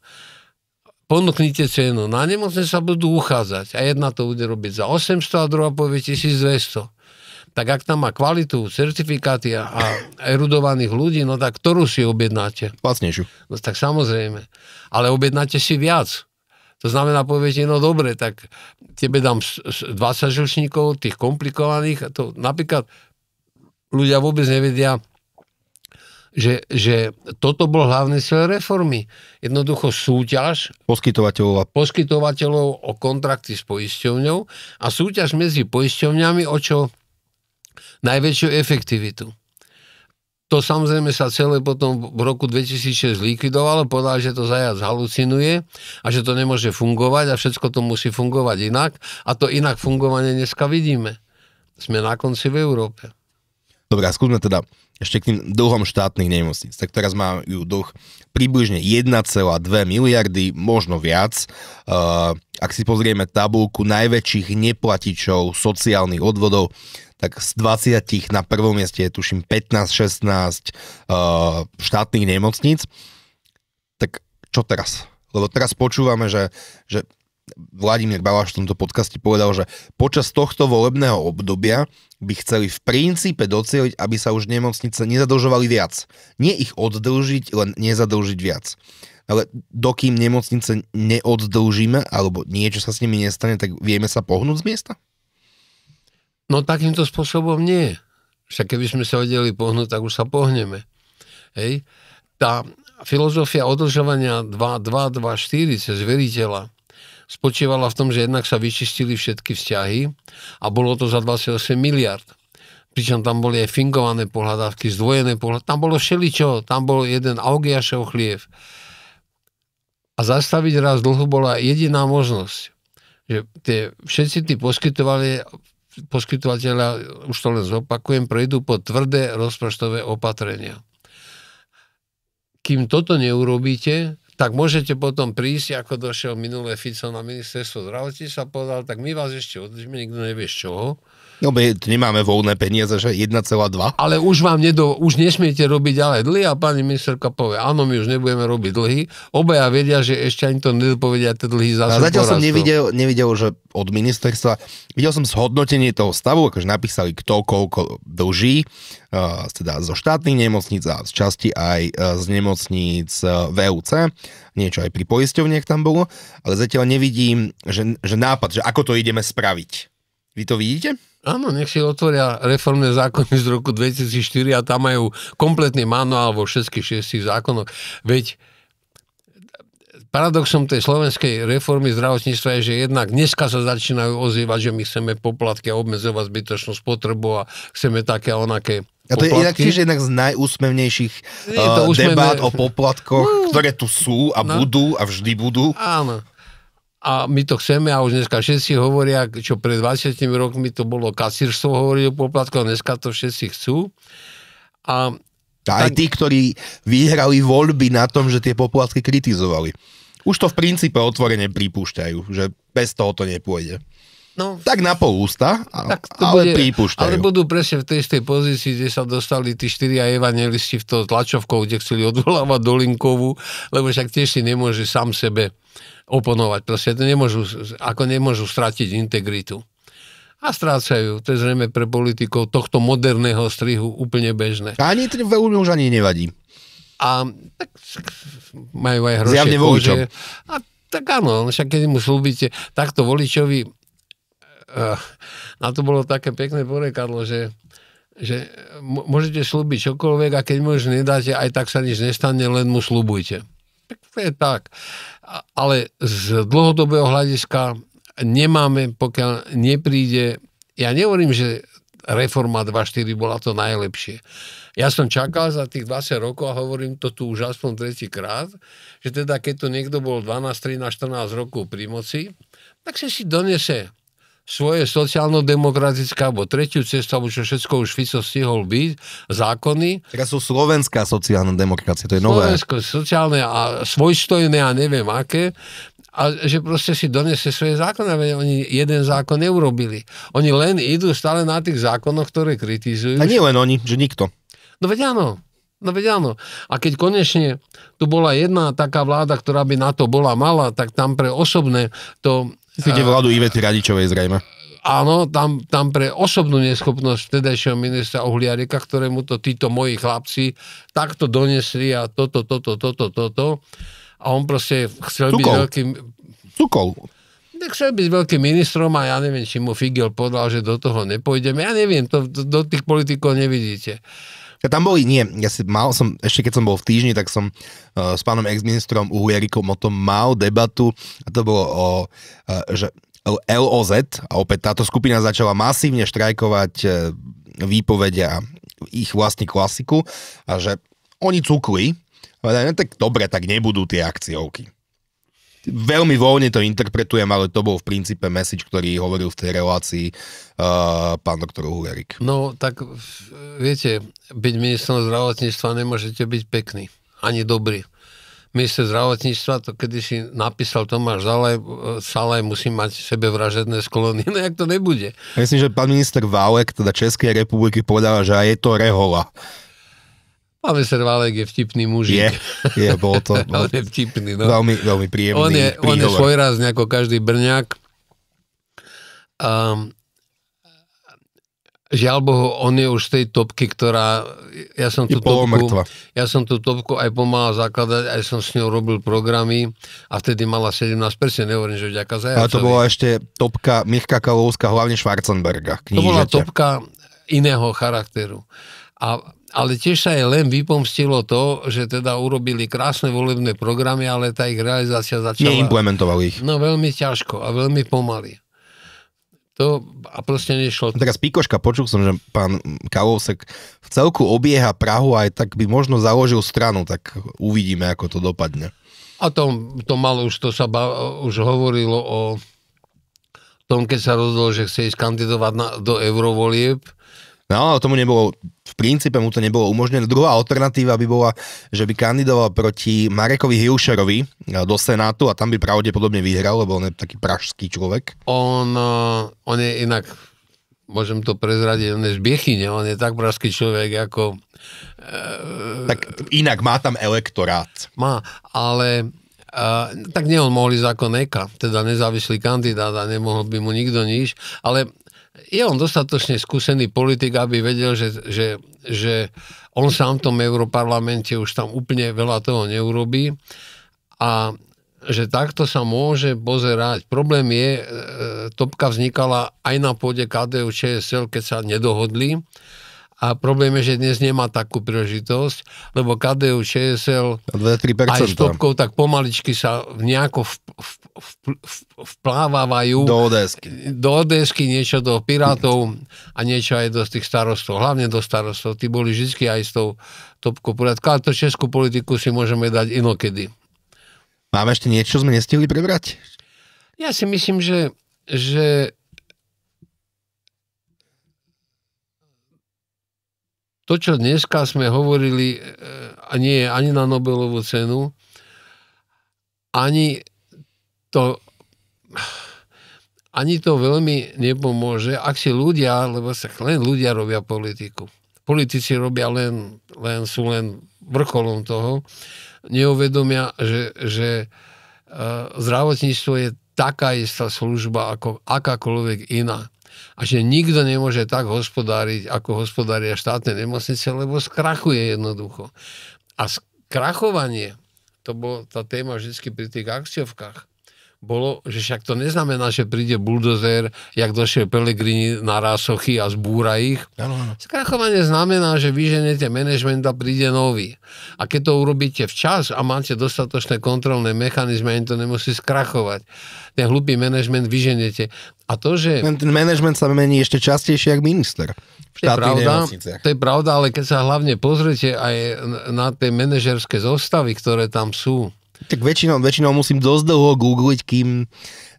ponúknite cenu. Na nemocne sa budú uchádzať a jedna to bude robiť za 800 a druhá povie 1200. Tak ak tam má kvalitu, certifikáty a erudovaných ľudí, no tak ktorú si objednáte? Lacnejšiu. No tak samozrejme. Ale objednáte si viac. To znamená, poviete, no dobre, tak tebe dám 20 žlčníkov, tých komplikovaných. To napríklad ľudia vôbec nevedia, že, že toto bol hlavný cieľ reformy. Jednoducho súťaž poskytovateľov, a... poskytovateľov o kontrakty s poisťovňou a súťaž medzi poisťovňami o čo najväčšiu efektivitu. To samozrejme sa celé potom v roku 2006 likvidovalo, povedal, že to zajac halucinuje a že to nemôže fungovať a všetko to musí fungovať inak a to inak fungovanie dneska vidíme. Sme na konci v Európe. Dobre, a skúsme teda ešte k tým dlhom štátnych nemocníc. Tak teraz majú dlh približne 1,2 miliardy, možno viac. Uh, ak si pozrieme tabulku najväčších neplatičov sociálnych odvodov, tak z 20 na prvom mieste je tuším 15-16 uh, eh, štátnych nemocníc. Tak čo teraz? Lebo teraz počúvame, že, že Vladimír Balaš v tomto podcaste povedal, že počas tohto volebného obdobia by chceli v princípe docieliť, aby sa už nemocnice nezadlžovali viac. Nie ich oddlžiť, len nezadlžiť viac. Ale dokým nemocnice neoddlžíme, alebo niečo sa s nimi nestane, tak vieme sa pohnúť z miesta? No takýmto spôsobom nie. Však keby sme sa vedeli pohnúť, tak už sa pohneme. Hej? Tá filozofia odlžovania 2, 2, 2, 4 cez veriteľa, spočívala v tom, že jednak sa vyčistili všetky vzťahy a bolo to za 28 miliard. Pričom tam boli aj fingované pohľadávky, zdvojené pohľadávky, tam bolo všeličo, tam bol jeden Augiašov chliev. A zastaviť raz dlhu bola jediná možnosť. Že tie, všetci tí poskytovali, poskytovateľa, už to len zopakujem, prejdú po tvrdé rozpočtové opatrenia. Kým toto neurobíte, tak môžete potom prísť, ako došiel minulé Fico na ministerstvo zdravotníctva a povedal, tak my vás ešte održíme, nikto nevie z čoho. No my nemáme voľné peniaze, že 1,2. Ale už vám nedo, už nesmiete robiť ďalej dlhy a pani ministerka povie, áno, my už nebudeme robiť dlhy. Obaja vedia, že ešte ani to nedopovedia, tie dlhy zase A Zatiaľ som nevidel, nevidel, že od ministerstva, videl som zhodnotenie toho stavu, akože napísali kto koľko dlží, E, teda zo štátnych nemocníc a z časti aj e, z nemocníc e, VUC, niečo aj pri poisťovniach tam bolo, ale zatiaľ nevidím, že, že nápad, že ako to ideme spraviť. Vy to vidíte? Áno, nech si otvoria reformné zákony z roku 2004 a tam majú kompletný manuál vo všetkých šiestich zákonoch. Veď paradoxom tej slovenskej reformy zdravotníctva je, že jednak dneska sa začínajú ozývať, že my chceme poplatky a obmedzovať zbytočnú spotrebu a chceme také a onaké a to poplatky. je inak tiež jednak z najúsmevnejších je to uh, eh, úsmevne... debát o poplatkoch, no, ktoré tu sú a no, budú a vždy budú. Áno. A my to chceme a už dneska všetci hovoria, čo pred 20 rokmi to bolo kasírstvo hovoriť o poplatkoch, dneska to všetci chcú. A aj tí, ktorí vyhrali voľby na tom, že tie poplatky kritizovali. Už to v princípe otvorene pripúšťajú, že bez toho to nepôjde. No, tak na pol ústa, tak to ale bude, pripúšťajú. Ale budú presne v tej istej pozícii, kde sa dostali tí štyria evangelisti v to tlačovkou, kde chceli odvolávať Dolinkovú, lebo však tiež si nemôže sám sebe oponovať. Proste to nemôžu, ako nemôžu stratiť integritu a strácajú. To je zrejme pre politikov tohto moderného strihu úplne bežné. A ani to veľmi už ani nevadí. A tak majú aj hrošie Zjavne voličom. A tak áno, však keď mu slúbite takto voličovi, uh, na to bolo také pekné porekadlo, že že môžete slúbiť čokoľvek a keď mu už nedáte, aj tak sa nič nestane, len mu slúbujte. Tak to je tak. Ale z dlhodobého hľadiska nemáme, pokiaľ nepríde, ja nehovorím, že reforma 2.4 bola to najlepšie. Ja som čakal za tých 20 rokov a hovorím to tu už aspoň tretíkrát, že teda keď to niekto bol 12, 13, 14 rokov pri moci, tak si si donese svoje sociálno-demokratické alebo tretiu cestu, alebo čo všetko už Fico stihol byť, zákony. Tak sú slovenská sociálna demokracia, to je nové. Slovensko, sociálne a svojstojné a neviem aké a že proste si donese svoje zákony, veď oni jeden zákon neurobili. Oni len idú stále na tých zákonoch, ktoré kritizujú. A nie len oni, že nikto. No veď áno, No veď áno. A keď konečne tu bola jedna taká vláda, ktorá by na to bola mala, tak tam pre osobné to... Chcete vládu Ivety Radičovej zrejme. Áno, tam, tam pre osobnú neschopnosť vtedajšieho ministra Uhliarika, ktorému to títo moji chlapci takto donesli a toto, toto, toto, toto, toto a on proste chcel Cukol. byť veľkým... Cukol. Chcel byť veľkým ministrom a ja neviem, či mu Figel povedal, že do toho nepôjdeme. Ja neviem, to, to do tých politikov nevidíte. Ja tam boli, nie, ja si mal som, ešte keď som bol v týždni, tak som uh, s pánom exministrom Uhliarikom o tom mal debatu a to bolo o, uh, že LOZ a opäť táto skupina začala masívne štrajkovať uh, e, výpovedia ich vlastne klasiku a že oni cukli, No tak dobre, tak nebudú tie akciovky. Veľmi voľne to interpretujem, ale to bol v princípe message, ktorý hovoril v tej relácii uh, pán doktor Hulerik. No tak viete, byť ministrom zdravotníctva nemôžete byť pekný, ani dobrý. Minister zdravotníctva to si napísal Tomáš Zalaj, eh, Salaj musí mať sebevražedné sklony. No jak to nebude? Myslím, že pán minister Válek, teda Českej republiky, povedal, že aj je to rehola. Mr. Valek je vtipný muž. Je, je, bol to. Bol on je vtipný, no. Veľmi, veľmi príjemný. On je, príhovor. on je svojrázny ako každý Brňák. Um, žiaľ Bohu, on je už z tej topky, ktorá... Ja som, tú topku, ja som tú topku aj pomáhal zakladať, aj som s ňou robil programy a vtedy mala 17, presne nehovorím, že vďaka za A to bola ešte topka Mirka Kalovská, hlavne Schwarzenberga, knížete. To bola topka iného charakteru. A ale tiež sa je len vypomstilo to, že teda urobili krásne volebné programy, ale tá ich realizácia začala... Neimplementovali ich. No veľmi ťažko a veľmi pomaly. To a proste nešlo. Teraz Pikoška, počul som, že pán Kalousek v celku obieha Prahu aj tak by možno založil stranu, tak uvidíme, ako to dopadne. A to, to malo už, to sa ba, už hovorilo o tom, keď sa rozhodol, že chce ísť kandidovať na, do eurovolieb, No ale tomu nebolo, v princípe mu to nebolo umožnené. Druhá alternatíva by bola, že by kandidoval proti Marekovi Hilšerovi eh, do Senátu a tam by pravdepodobne vyhral, lebo on je taký pražský človek. On, eh, on je inak môžem to prezradiť, on je z Biechyne, on je tak pražský človek ako... E, tak inak má tam elektorát. Má, ale e, tak nie on mohli zákon EKA, teda nezávislý kandidát a nemohol by mu nikto nič, ale je on dostatočne skúsený politik, aby vedel, že, že, že on sám v tom europarlamente už tam úplne veľa toho neurobí a že takto sa môže pozerať. Problém je, e, e, topka vznikala aj na pôde KDU ČSL, keď sa nedohodli a problém je, že dnes nemá takú príležitosť, lebo KDU, ČSL 23%. aj s tak pomaličky sa nejako v, v, v, vplávajú do Odesky. do Odesky, niečo do Pirátov a niečo aj do tých starostov, hlavne do starostov. Tí boli vždy aj s tou Topkou poriadku, ale to českú politiku si môžeme dať inokedy. Máme ešte niečo, sme nestihli prebrať? Ja si myslím, že, že to, čo dneska sme hovorili, e, a nie je ani na Nobelovú cenu, ani to ani to veľmi nepomôže, ak si ľudia, lebo sa len ľudia robia politiku. Politici robia len, len sú len vrcholom toho, neuvedomia, že, že e, zdravotníctvo je taká istá služba ako akákoľvek iná a že nikto nemôže tak hospodáriť, ako hospodária štátne nemocnice, lebo skrachuje jednoducho. A skrachovanie, to bola tá téma vždy pri tých akciovkách, bolo, že však to neznamená, že príde buldozer, jak došiel Pelegrini na rásochy a zbúra ich. Ano, ano. Skrachovanie znamená, že vyženete manažment a príde nový. A keď to urobíte včas a máte dostatočné kontrolné mechanizmy, ani to nemusí skrachovať. Ten hlupý manažment vyženete. A to, že... Ten, ten manažment sa mení ešte častejšie, ako minister. To je, pravda, to je pravda, ale keď sa hlavne pozrete aj na tie manažerské zostavy, ktoré tam sú, tak väčšinou, väčšinou musím dosť dlho googliť, kým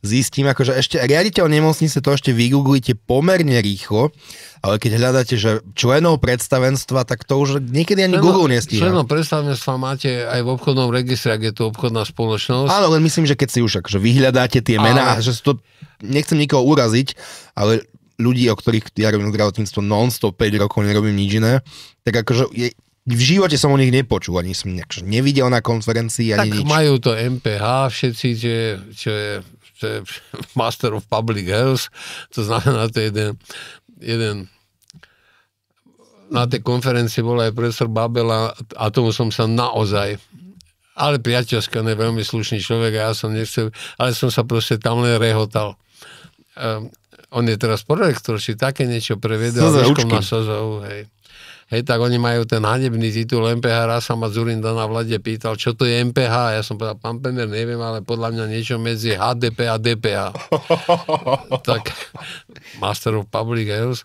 zistím, akože ešte riaditeľ nemocnice to ešte vygooglite pomerne rýchlo, ale keď hľadáte, že členov predstavenstva, tak to už niekedy ani členov, Google nestíha. Členov predstavenstva máte aj v obchodnom registre, ak je to obchodná spoločnosť. Áno, len myslím, že keď si už akože vyhľadáte tie mená, ale... že to, nechcem nikoho uraziť, ale ľudí, o ktorých ja robím zdravotníctvo non-stop 5 rokov, nerobím nič iné, tak akože je, v živote som o nich nepočul, ani som nevidel na konferencii, ani tak nič. majú to MPH všetci, že, je, čo je, čo je Master of Public Health, to znamená, to je jeden, jeden na tej konferencii bol aj profesor Babela a tomu som sa naozaj ale priateľská, ne, veľmi slušný človek a ja som nechcel, ale som sa proste tam len rehotal. Um, on je teraz prorektor, si také niečo prevedel. Soza, na Sozov, hej hej, tak oni majú ten hanebný titul MPH, raz sa ma Zurinda na vlade pýtal, čo to je MPH, ja som povedal, pán Pender, neviem, ale podľa mňa niečo medzi HDP a DPH. tak Master of Public Health.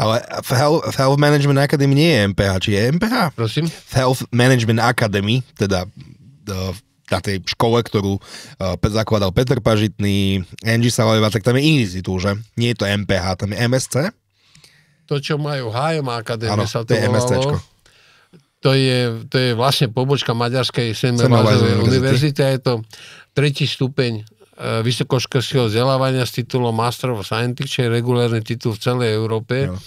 Ale v Health, v Health Management Academy nie je MPH, či je MPH? Prosím? V Health Management Academy, teda uh, na tej škole, ktorú uh, zakladal Peter Pažitný, Angie Salajová, tak tam je iný titul, že? Nie je to MPH, tam je MSC? to, čo majú HM Akadémie sa to, to To je, to je vlastne pobočka Maďarskej Semmelweisovej univerzity a je to tretí stupeň e, vysokoškolského vzdelávania s titulom Master of Scientific, čo je regulárny titul v celej Európe. No.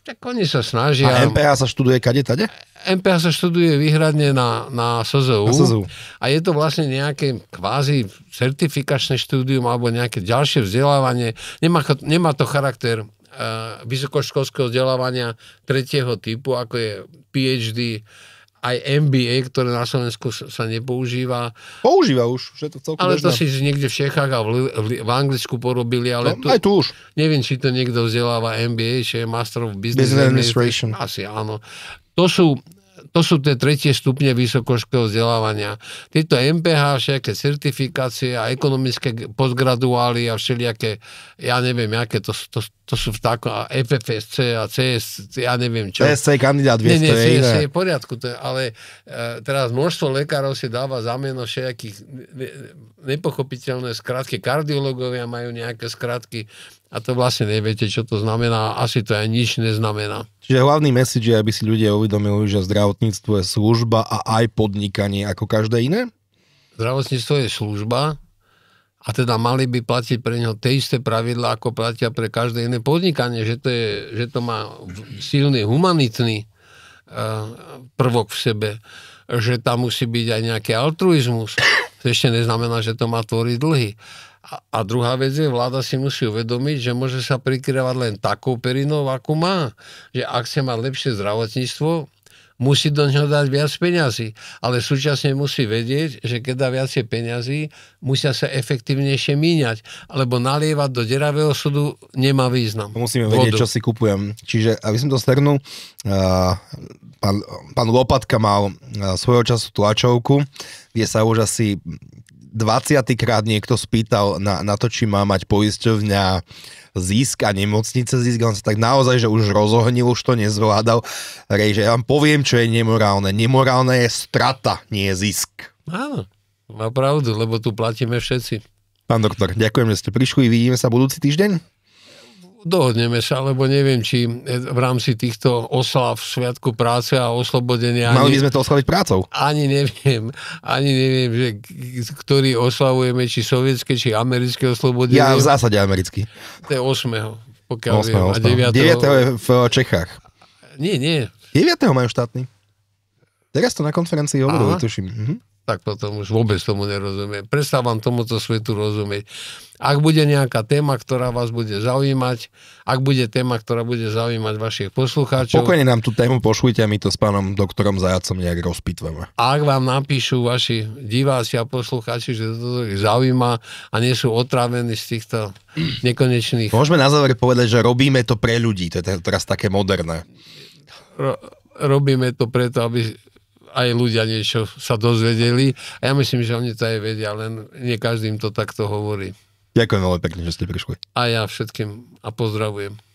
Tak oni sa snažia... A MPA sa študuje kade tade? MPA sa študuje výhradne na, na, SZU, na SZU. A je to vlastne nejaké kvázi certifikačné štúdium alebo nejaké ďalšie vzdelávanie. Nemá, nemá to charakter vysokoškolského vzdelávania tretieho typu, ako je PhD, aj MBA, ktoré na Slovensku sa nepoužíva. Používa už, že to celkom Ale bežná. to si niekde v Čechách a v, v, v Anglicku porobili, ale no, tu, aj tu už. Neviem, či to niekto vzdeláva MBA, či je Master of Business, Business Administration. Asi áno. To sú to sú tie tretie stupne vysokoškolského vzdelávania. Tieto MPH, všelijaké certifikácie a ekonomické postgraduály a všelijaké, ja neviem, aké, to, to, to sú v tako, a FFSC e a CS, ja neviem čo. CSC kandidát, vieš, nie, nie, to je je v poriadku, to je, ale e, teraz množstvo lekárov si dáva zameno všelijakých ne, ne, nepochopiteľné skratky, kardiológovia majú nejaké skratky, a to vlastne neviete, čo to znamená, asi to aj nič neznamená. Čiže hlavný message je, aby si ľudia uvedomili, že zdravotníctvo je služba a aj podnikanie ako každé iné? Zdravotníctvo je služba a teda mali by platiť pre neho tie isté pravidlá, ako platia pre každé iné podnikanie, že to, je, že to má silný humanitný e, prvok v sebe, že tam musí byť aj nejaký altruizmus. To ešte neznamená, že to má tvoriť dlhy a druhá vec je, vláda si musí uvedomiť, že môže sa prikryvať len takou perinou, akú má. Že ak chce mať lepšie zdravotníctvo, musí do neho dať viac peňazí, ale súčasne musí vedieť, že keď dá viacej peňazí, musia sa efektívnejšie míňať, lebo nalievať do deravého súdu nemá význam. Musíme vodu. vedieť, čo si kupujem. Čiže, aby som to strnul, eh, pán, pán Lopatka mal eh, svojho času tlačovku, kde sa už asi 20. krát niekto spýtal na, na to, či má mať poisťovňa zisk a nemocnice zisk, on sa tak naozaj, že už rozohnil, už to nezvládal. Rej, že ja vám poviem, čo je nemorálne. Nemorálne je strata, nie je zisk. Áno, má pravdu, lebo tu platíme všetci. Pán doktor, ďakujem, že ste prišli, vidíme sa budúci týždeň. Dohodneme sa, lebo neviem, či v rámci týchto oslav Sviatku práce a oslobodenia... Mali by sme to oslaviť prácou. Ani neviem, ani neviem, že ktorý oslavujeme, či sovietské, či americké oslobodenie. Ja v zásade americký. To je 8. pokiaľ 8. viem. 8. A 9. 9. je v eh, Čechách. Nie, nie. 9. majú štátny. Teraz to na konferencii hovorili, tuším. Mhm tak potom už vôbec tomu nerozumiem. Prestávam tomuto svetu rozumieť. Ak bude nejaká téma, ktorá vás bude zaujímať, ak bude téma, ktorá bude zaujímať vašich poslucháčov... Pokojne nám tú tému pošujte a my to s pánom doktorom Zajacom nejak rozpitvame. ak vám napíšu vaši diváci a poslucháči, že to ich zaujíma a nie sú otrávení z týchto nekonečných... Môžeme na záver povedať, že robíme to pre ľudí, to je teraz také moderné. Ro- robíme to preto, aby aj ľudia niečo sa dozvedeli. A ja myslím, že oni to aj vedia, len nie každým to takto hovorí. Ďakujem veľmi pekne, že ste prišli. A ja všetkým a pozdravujem.